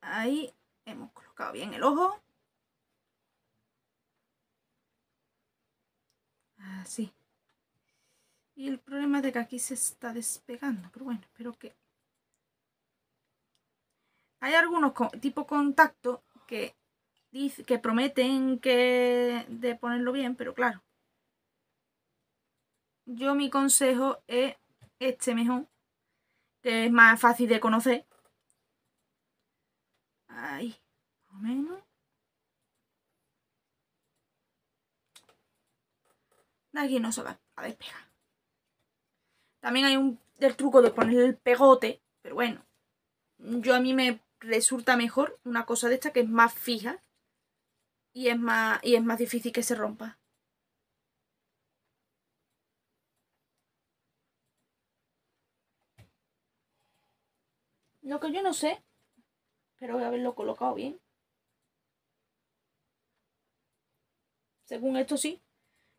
Speaker 1: Ahí hemos colocado bien el ojo. Así. Y el problema es de que aquí se está despegando. Pero bueno, espero que... Hay algunos tipo contacto que, que prometen que de ponerlo bien, pero claro. Yo mi consejo es este mejor que es más fácil de conocer. Ahí, más o menos. aquí no se va a despegar. También hay un Del truco de poner el pegote, pero bueno, yo a mí me resulta mejor una cosa de esta que es más fija y es más, y es más difícil que se rompa. Lo que yo no sé, pero voy haberlo colocado bien. Según esto sí.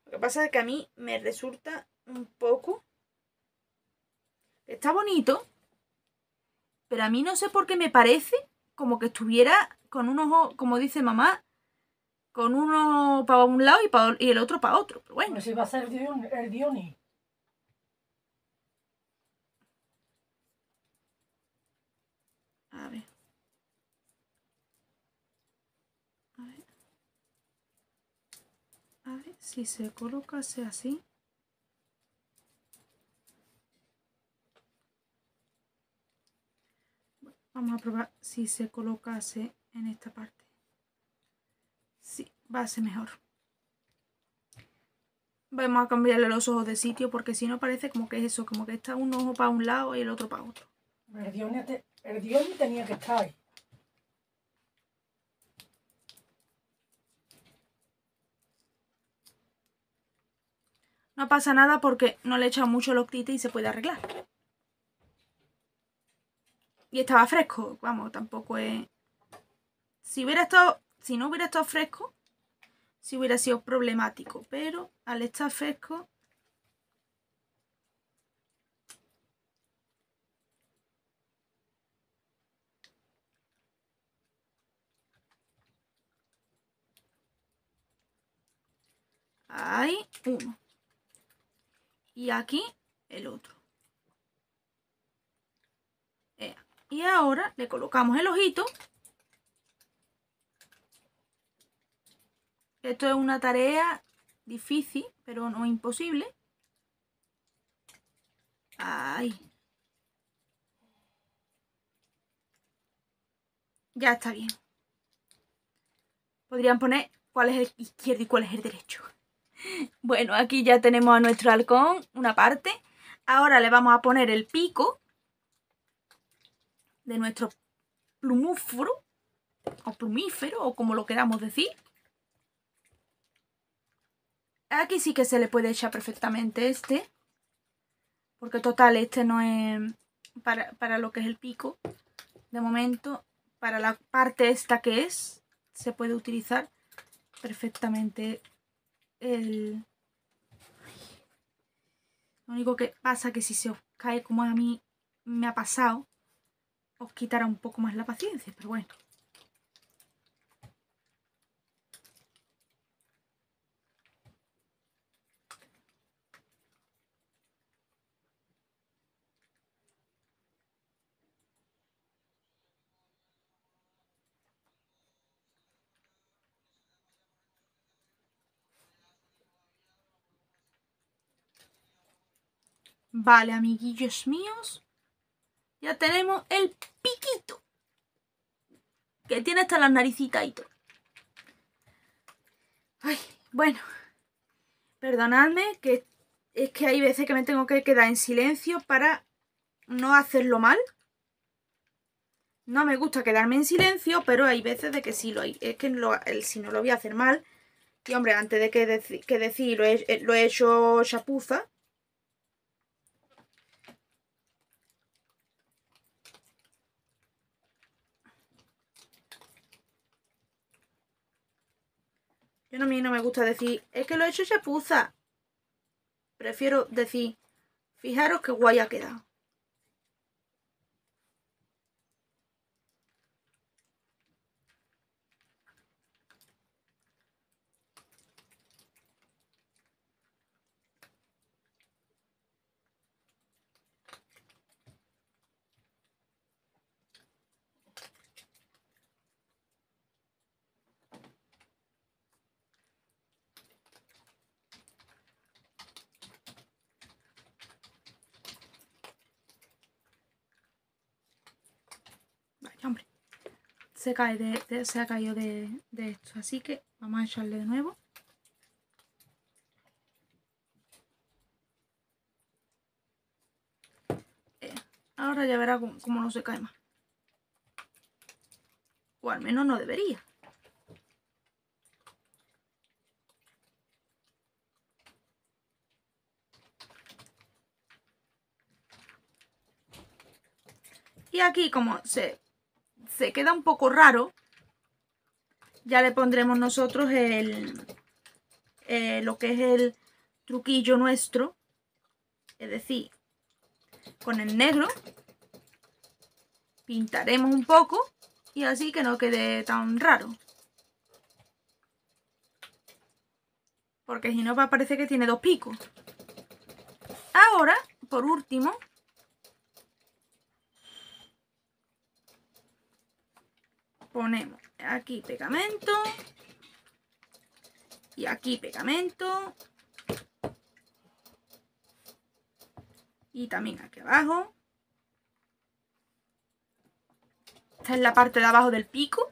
Speaker 1: Lo que pasa es que a mí me resulta un poco... Está bonito, pero a mí no sé por qué me parece como que estuviera con un ojo, como dice mamá, con uno para un lado y, y el otro para otro. Pero bueno. si va a ser el Diony. si se colocase así vamos a probar si se colocase en esta parte sí, va a ser mejor vamos a cambiarle los ojos de sitio porque si no parece como que es eso como que está un ojo para un lado y el otro para otro El te, tenía que estar ahí No pasa nada porque no le he echado mucho loctite y se puede arreglar. Y estaba fresco, vamos, tampoco es... Si hubiera estado, si no hubiera estado fresco, si hubiera sido problemático, pero al estar fresco... Hay uno y aquí el otro. Y ahora le colocamos el ojito. Esto es una tarea difícil, pero no imposible. Ay. Ya está bien. Podrían poner cuál es el izquierdo y cuál es el derecho. Bueno, aquí ya tenemos a nuestro halcón, una parte. Ahora le vamos a poner el pico de nuestro plumífero, o plumífero, o como lo queramos decir. Aquí sí que se le puede echar perfectamente este, porque total este no es para, para lo que es el pico. De momento, para la parte esta que es, se puede utilizar perfectamente el... Lo único que pasa que si se os cae como a mí me ha pasado, os quitará un poco más la paciencia, pero bueno. Vale, amiguillos míos. Ya tenemos el piquito. Que tiene hasta las naricitas y todo. Ay, bueno. Perdonadme que es que hay veces que me tengo que quedar en silencio para no hacerlo mal. No me gusta quedarme en silencio, pero hay veces de que sí lo hay. Es que si no lo voy a hacer mal. Y hombre, antes de que, decir lo he hecho chapuza, Yo no, a mí no me gusta decir, es que lo he hecho chapuza. Prefiero decir, fijaros qué guay ha quedado. se, cae de, se ha caído de, esto. Así que vamos a echarle de nuevo. Eh, ahora ya verá cómo, no se cae más. O al menos no debería. Y aquí como se queda un poco raro, ya le pondremos nosotros el, eh, lo que es el truquillo nuestro, es decir, con el negro pintaremos un poco y así que no quede tan raro. Porque si no va a parecer que tiene dos picos. Ahora, por último, ponemos aquí pegamento y aquí pegamento y también aquí abajo esta es la parte de abajo del pico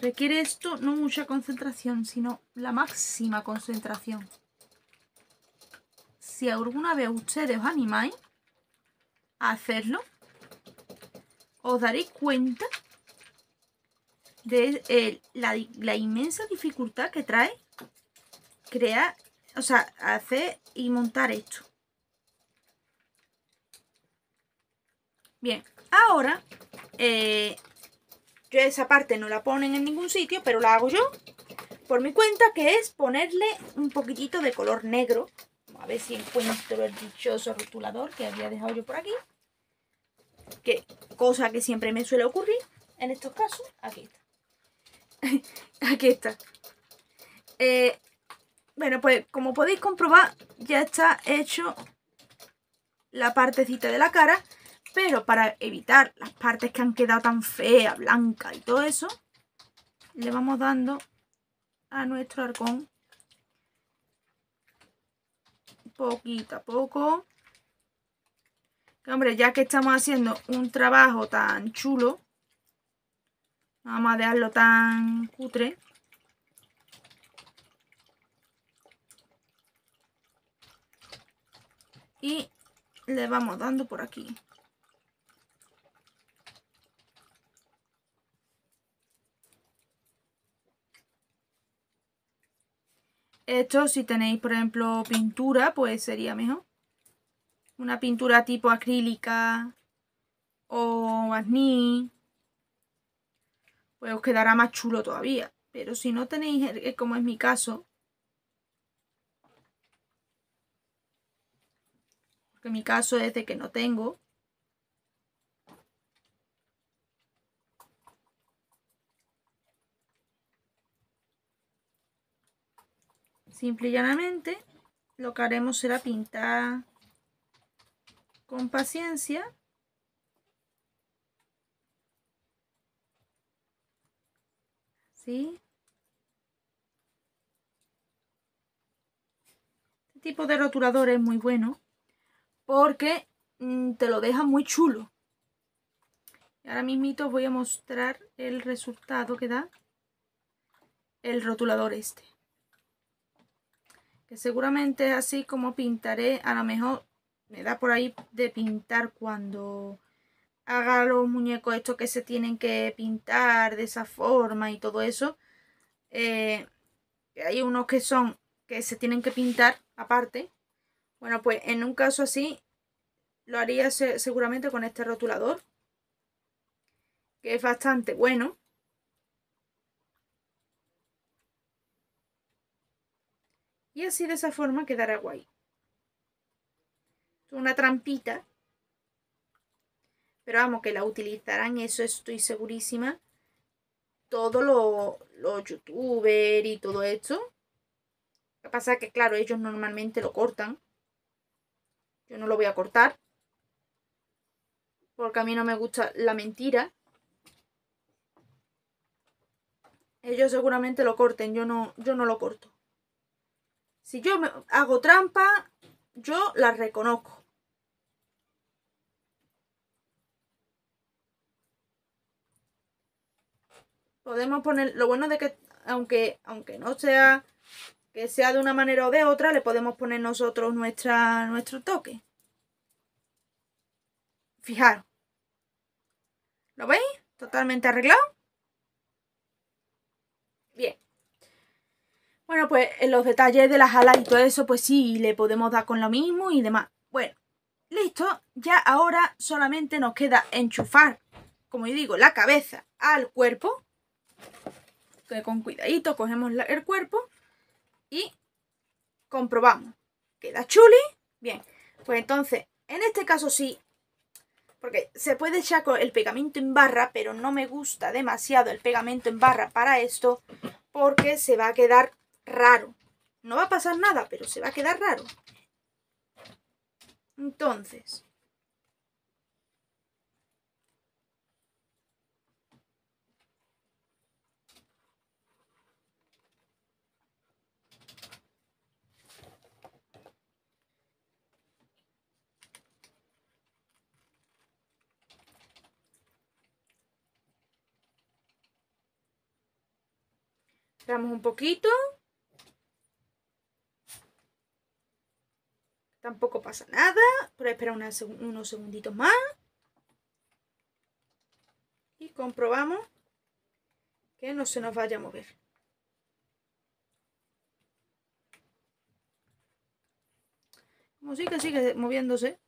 Speaker 1: requiere esto no mucha concentración sino la máxima concentración si alguna vez ustedes os animáis a hacerlo, os daréis cuenta de eh, la, inmensa dificultad que trae crear, o sea, hacer y montar esto. Bien, ahora eh, yo esa parte no la ponen en ningún sitio, pero la hago yo por mi cuenta, que es ponerle un poquitito de color negro a ver si encuentro el dichoso rotulador que había dejado yo por aquí. cosa que siempre me suele ocurrir en estos casos. Aquí está. aquí está. Eh, bueno, pues como podéis comprobar, ya está hecho la partecita de la cara. Pero para evitar las partes que han quedado tan feas, blancas y todo eso, le vamos dando a nuestro arcón poquito a poco. hombre, ya que estamos haciendo un trabajo tan chulo, vamos a dejarlo tan cutre. Y le vamos dando por aquí. Esto, si tenéis, por ejemplo, pintura, pues sería mejor. Una pintura tipo acrílica o barniz. Pues os quedará más chulo todavía. Pero si no tenéis, eh, eh, como es mi caso, Porque mi caso es de que no tengo, Simple y llanamente, lo que haremos será pintar con paciencia. ¿Sí? Este tipo de rotulador es muy bueno porque mm, te lo deja muy chulo. Y ahora mismito voy a mostrar el resultado que da el rotulador este seguramente así como pintaré, a lo mejor me da por ahí de pintar cuando haga los muñecos estos que se tienen que pintar de esa forma y todo eso. Eh, hay unos que son que se tienen que pintar aparte. Bueno, pues en un caso así lo haría seguramente con este rotulador, que es bastante bueno. Y así de esa forma quedará guay. Una trampita. Pero vamos, que la utilizarán, eso estoy segurísima. Todos los youtubers y todo esto. Lo que pasa es que, claro, ellos normalmente lo cortan. Yo no lo voy a cortar. Porque a mí no me gusta la mentira. Ellos seguramente lo corten, yo no, yo no lo corto. Si yo hago trampa, yo la reconozco. Podemos poner, lo bueno de que, aunque, aunque no sea que sea de una manera o de otra, le podemos poner nosotros nuestra, nuestro toque. Fijaros. ¿Lo veis? Totalmente arreglado. Bueno, pues en los detalles de las alas y todo eso, pues sí, le podemos dar con lo mismo y demás. Bueno, listo. Ya ahora solamente nos queda enchufar, como yo digo, la cabeza al cuerpo. Que con cuidadito cogemos el cuerpo y comprobamos. Queda chuli. Bien, pues entonces, en este caso sí, porque se puede echar con el pegamento en barra, pero no me gusta demasiado el pegamento en barra para esto, porque se va a quedar raro. No va a pasar nada, pero se va a quedar raro. Entonces... Esperamos un poquito. Tampoco pasa nada. pero espera esperar unos segunditos más. Y comprobamos que no se nos vaya a mover. Como que sigue moviéndose.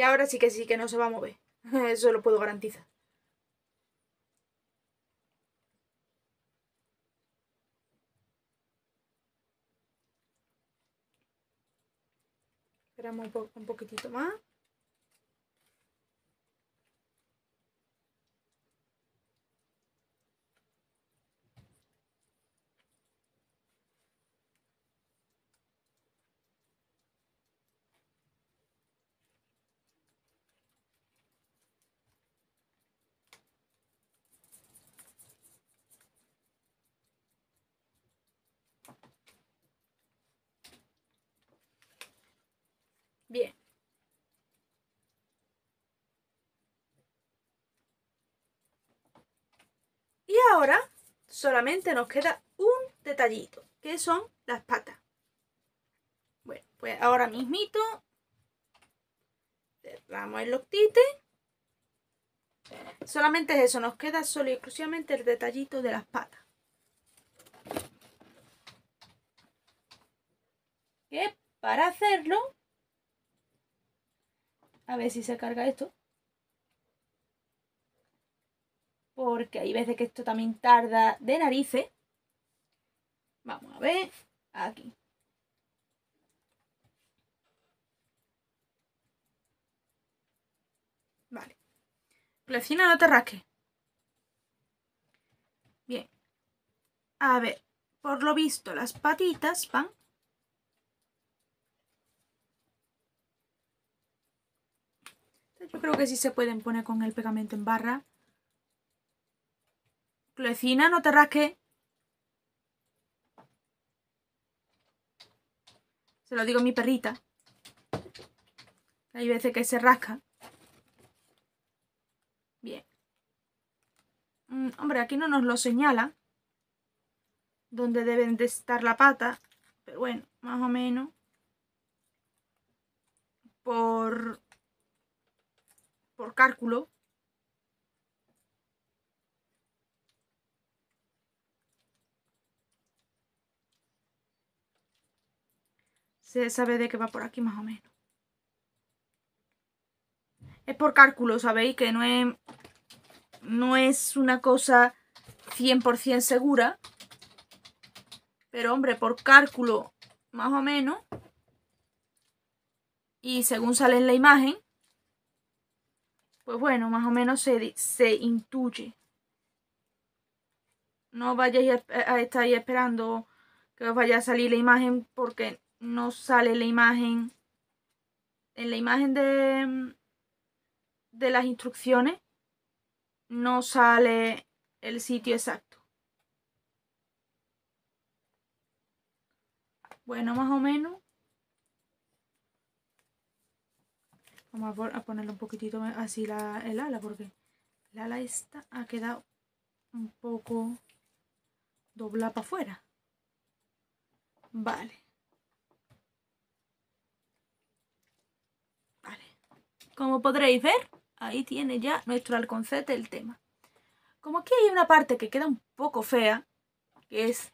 Speaker 1: Y ahora sí que sí que no se va a mover. Eso lo puedo garantizar. Esperamos un, poquitito más. ahora solamente nos queda un detallito, que son las patas. Bueno, pues ahora mismito cerramos el loctite. Solamente es eso, nos queda solo y exclusivamente el detallito de las patas. Que para hacerlo, a ver si se carga esto. porque hay veces que esto también tarda de narices. Vamos a ver, aquí. Vale. Clecina, no te rasques. Bien. A ver, por lo visto las patitas van Yo creo que sí se pueden poner con el pegamento en barra. Clecina, no te rasque. Se lo digo a mi perrita. Hay veces que se rasca. Bien. Mm, hombre, aquí no nos lo señala. Dónde deben de estar la pata. Pero bueno, más o menos. Por... Por cálculo. se sabe de que va por aquí más o menos. Es por cálculo, ¿sabéis? Que no es, no es una cosa 100% segura. Pero hombre, por cálculo más o menos. Y según sale en la imagen, pues bueno, más o menos se, intuye. No vayáis a, estar esperando que os vaya a salir la imagen porque no sale la imagen. En la imagen de, de las instrucciones no sale el sitio exacto. Bueno, más o menos. Vamos a ponerle un poquitito así el ala porque el ala esta ha quedado un poco doblada para afuera. Vale. Como podréis ver, ahí tiene ya nuestro alconcete el tema. Como aquí hay una parte que queda un poco fea, que es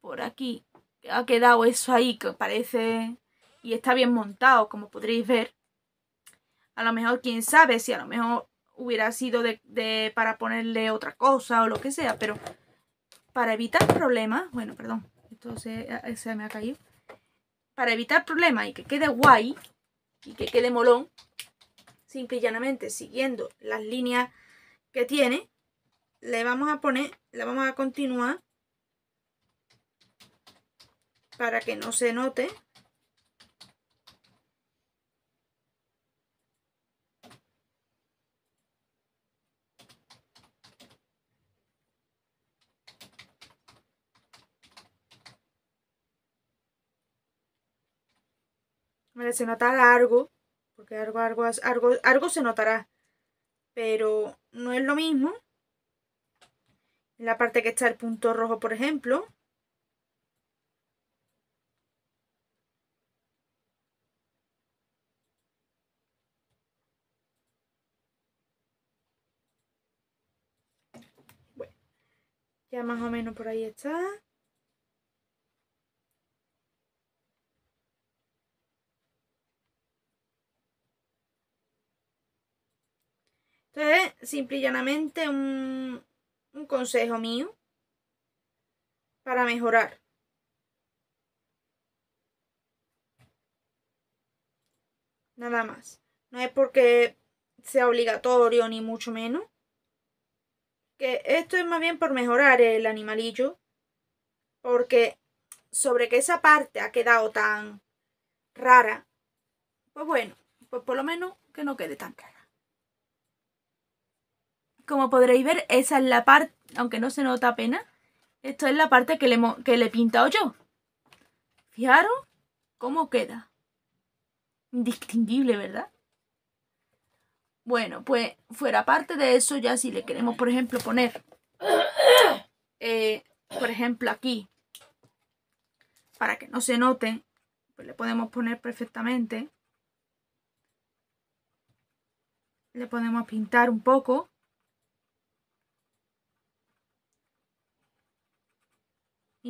Speaker 1: por aquí, que ha quedado eso ahí que parece y está bien montado, como podréis ver. A lo mejor, quién sabe, si a lo mejor hubiera sido de, para ponerle otra cosa o lo que sea, pero para evitar problemas, bueno, perdón, esto se, eh, se me ha caído. Para evitar problemas y que quede guay y que quede molón, simple y llanamente siguiendo las líneas que tiene, le vamos a poner, le vamos a continuar para que no se note. se nota largo, porque algo, algo, algo, algo se notará, pero no es lo mismo. En la parte que está el punto rojo, por ejemplo, Bueno, Ya más o menos por ahí está. simplemente simple y llanamente un, consejo mío para mejorar. Nada más. No es porque sea obligatorio ni mucho menos. Que esto es más bien por mejorar el animalillo. Porque sobre que esa parte ha quedado tan rara. Pues bueno, pues por lo menos que no quede tan cara como podréis ver, esa es la parte, aunque no se nota apenas, esto es la parte que le, que le he pintado yo. Fijaros cómo queda. Indistinguible, ¿verdad? Bueno, pues fuera parte de eso, ya si le queremos, por ejemplo, poner, eh, por ejemplo, aquí, para que no se note, pues le podemos poner perfectamente. Le podemos pintar un poco.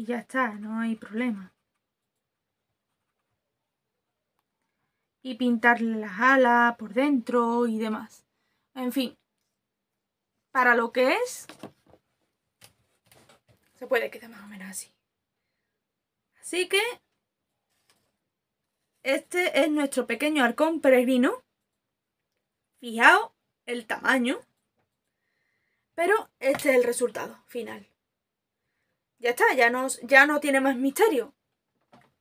Speaker 1: y ya está, no hay problema. Y pintarle las alas por dentro y demás. En fin, para lo que es, se puede quedar más o menos así. Así que este es nuestro pequeño arcón peregrino. Fijaos el tamaño. Pero este es el resultado final. Ya está, ya no, ya no tiene más misterio.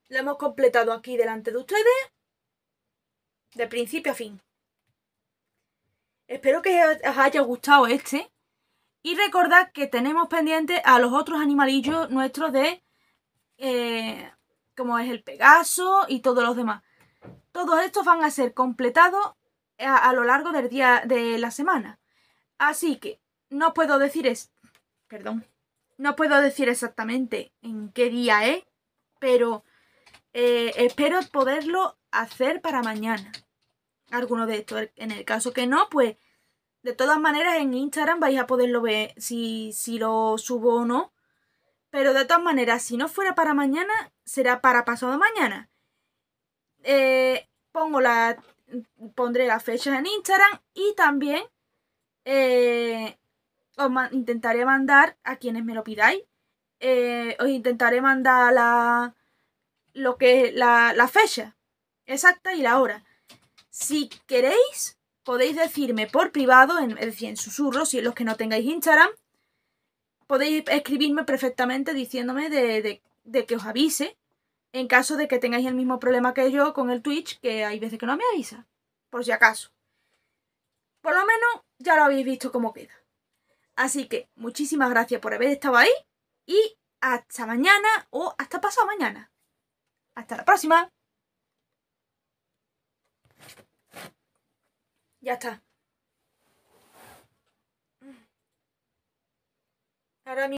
Speaker 1: Lo hemos completado aquí delante de ustedes. De principio a fin. Espero que os haya gustado este. Y recordad que tenemos pendiente a los otros animalillos nuestros de... Eh, como es el Pegaso y todos los demás. Todos estos van a ser completados a, a, lo largo del día de la semana. Así que no puedo decir es... Perdón. No puedo decir exactamente en qué día es, ¿eh? pero eh, espero poderlo hacer para mañana. Alguno de estos. En el caso que no, pues de todas maneras en Instagram vais a poderlo ver si, si lo subo o no. Pero de todas maneras, si no fuera para mañana, será para pasado mañana. Eh, pongo la, pondré las fechas en Instagram y también os intentaré mandar a quienes me lo pidáis. Eh, os intentaré mandar la, lo que, la, la fecha exacta y la hora. Si queréis, podéis decirme por privado, en, es decir, en susurro, si los que no tengáis Instagram, podéis escribirme perfectamente diciéndome de, de, que os avise en caso de que tengáis el mismo problema que yo con el Twitch, que hay veces que no me avisa, por si acaso. Por lo menos ya lo habéis visto cómo queda. Así que muchísimas gracias por haber estado ahí y hasta mañana o hasta pasado mañana. Hasta la próxima. Ya está. Ahora mismo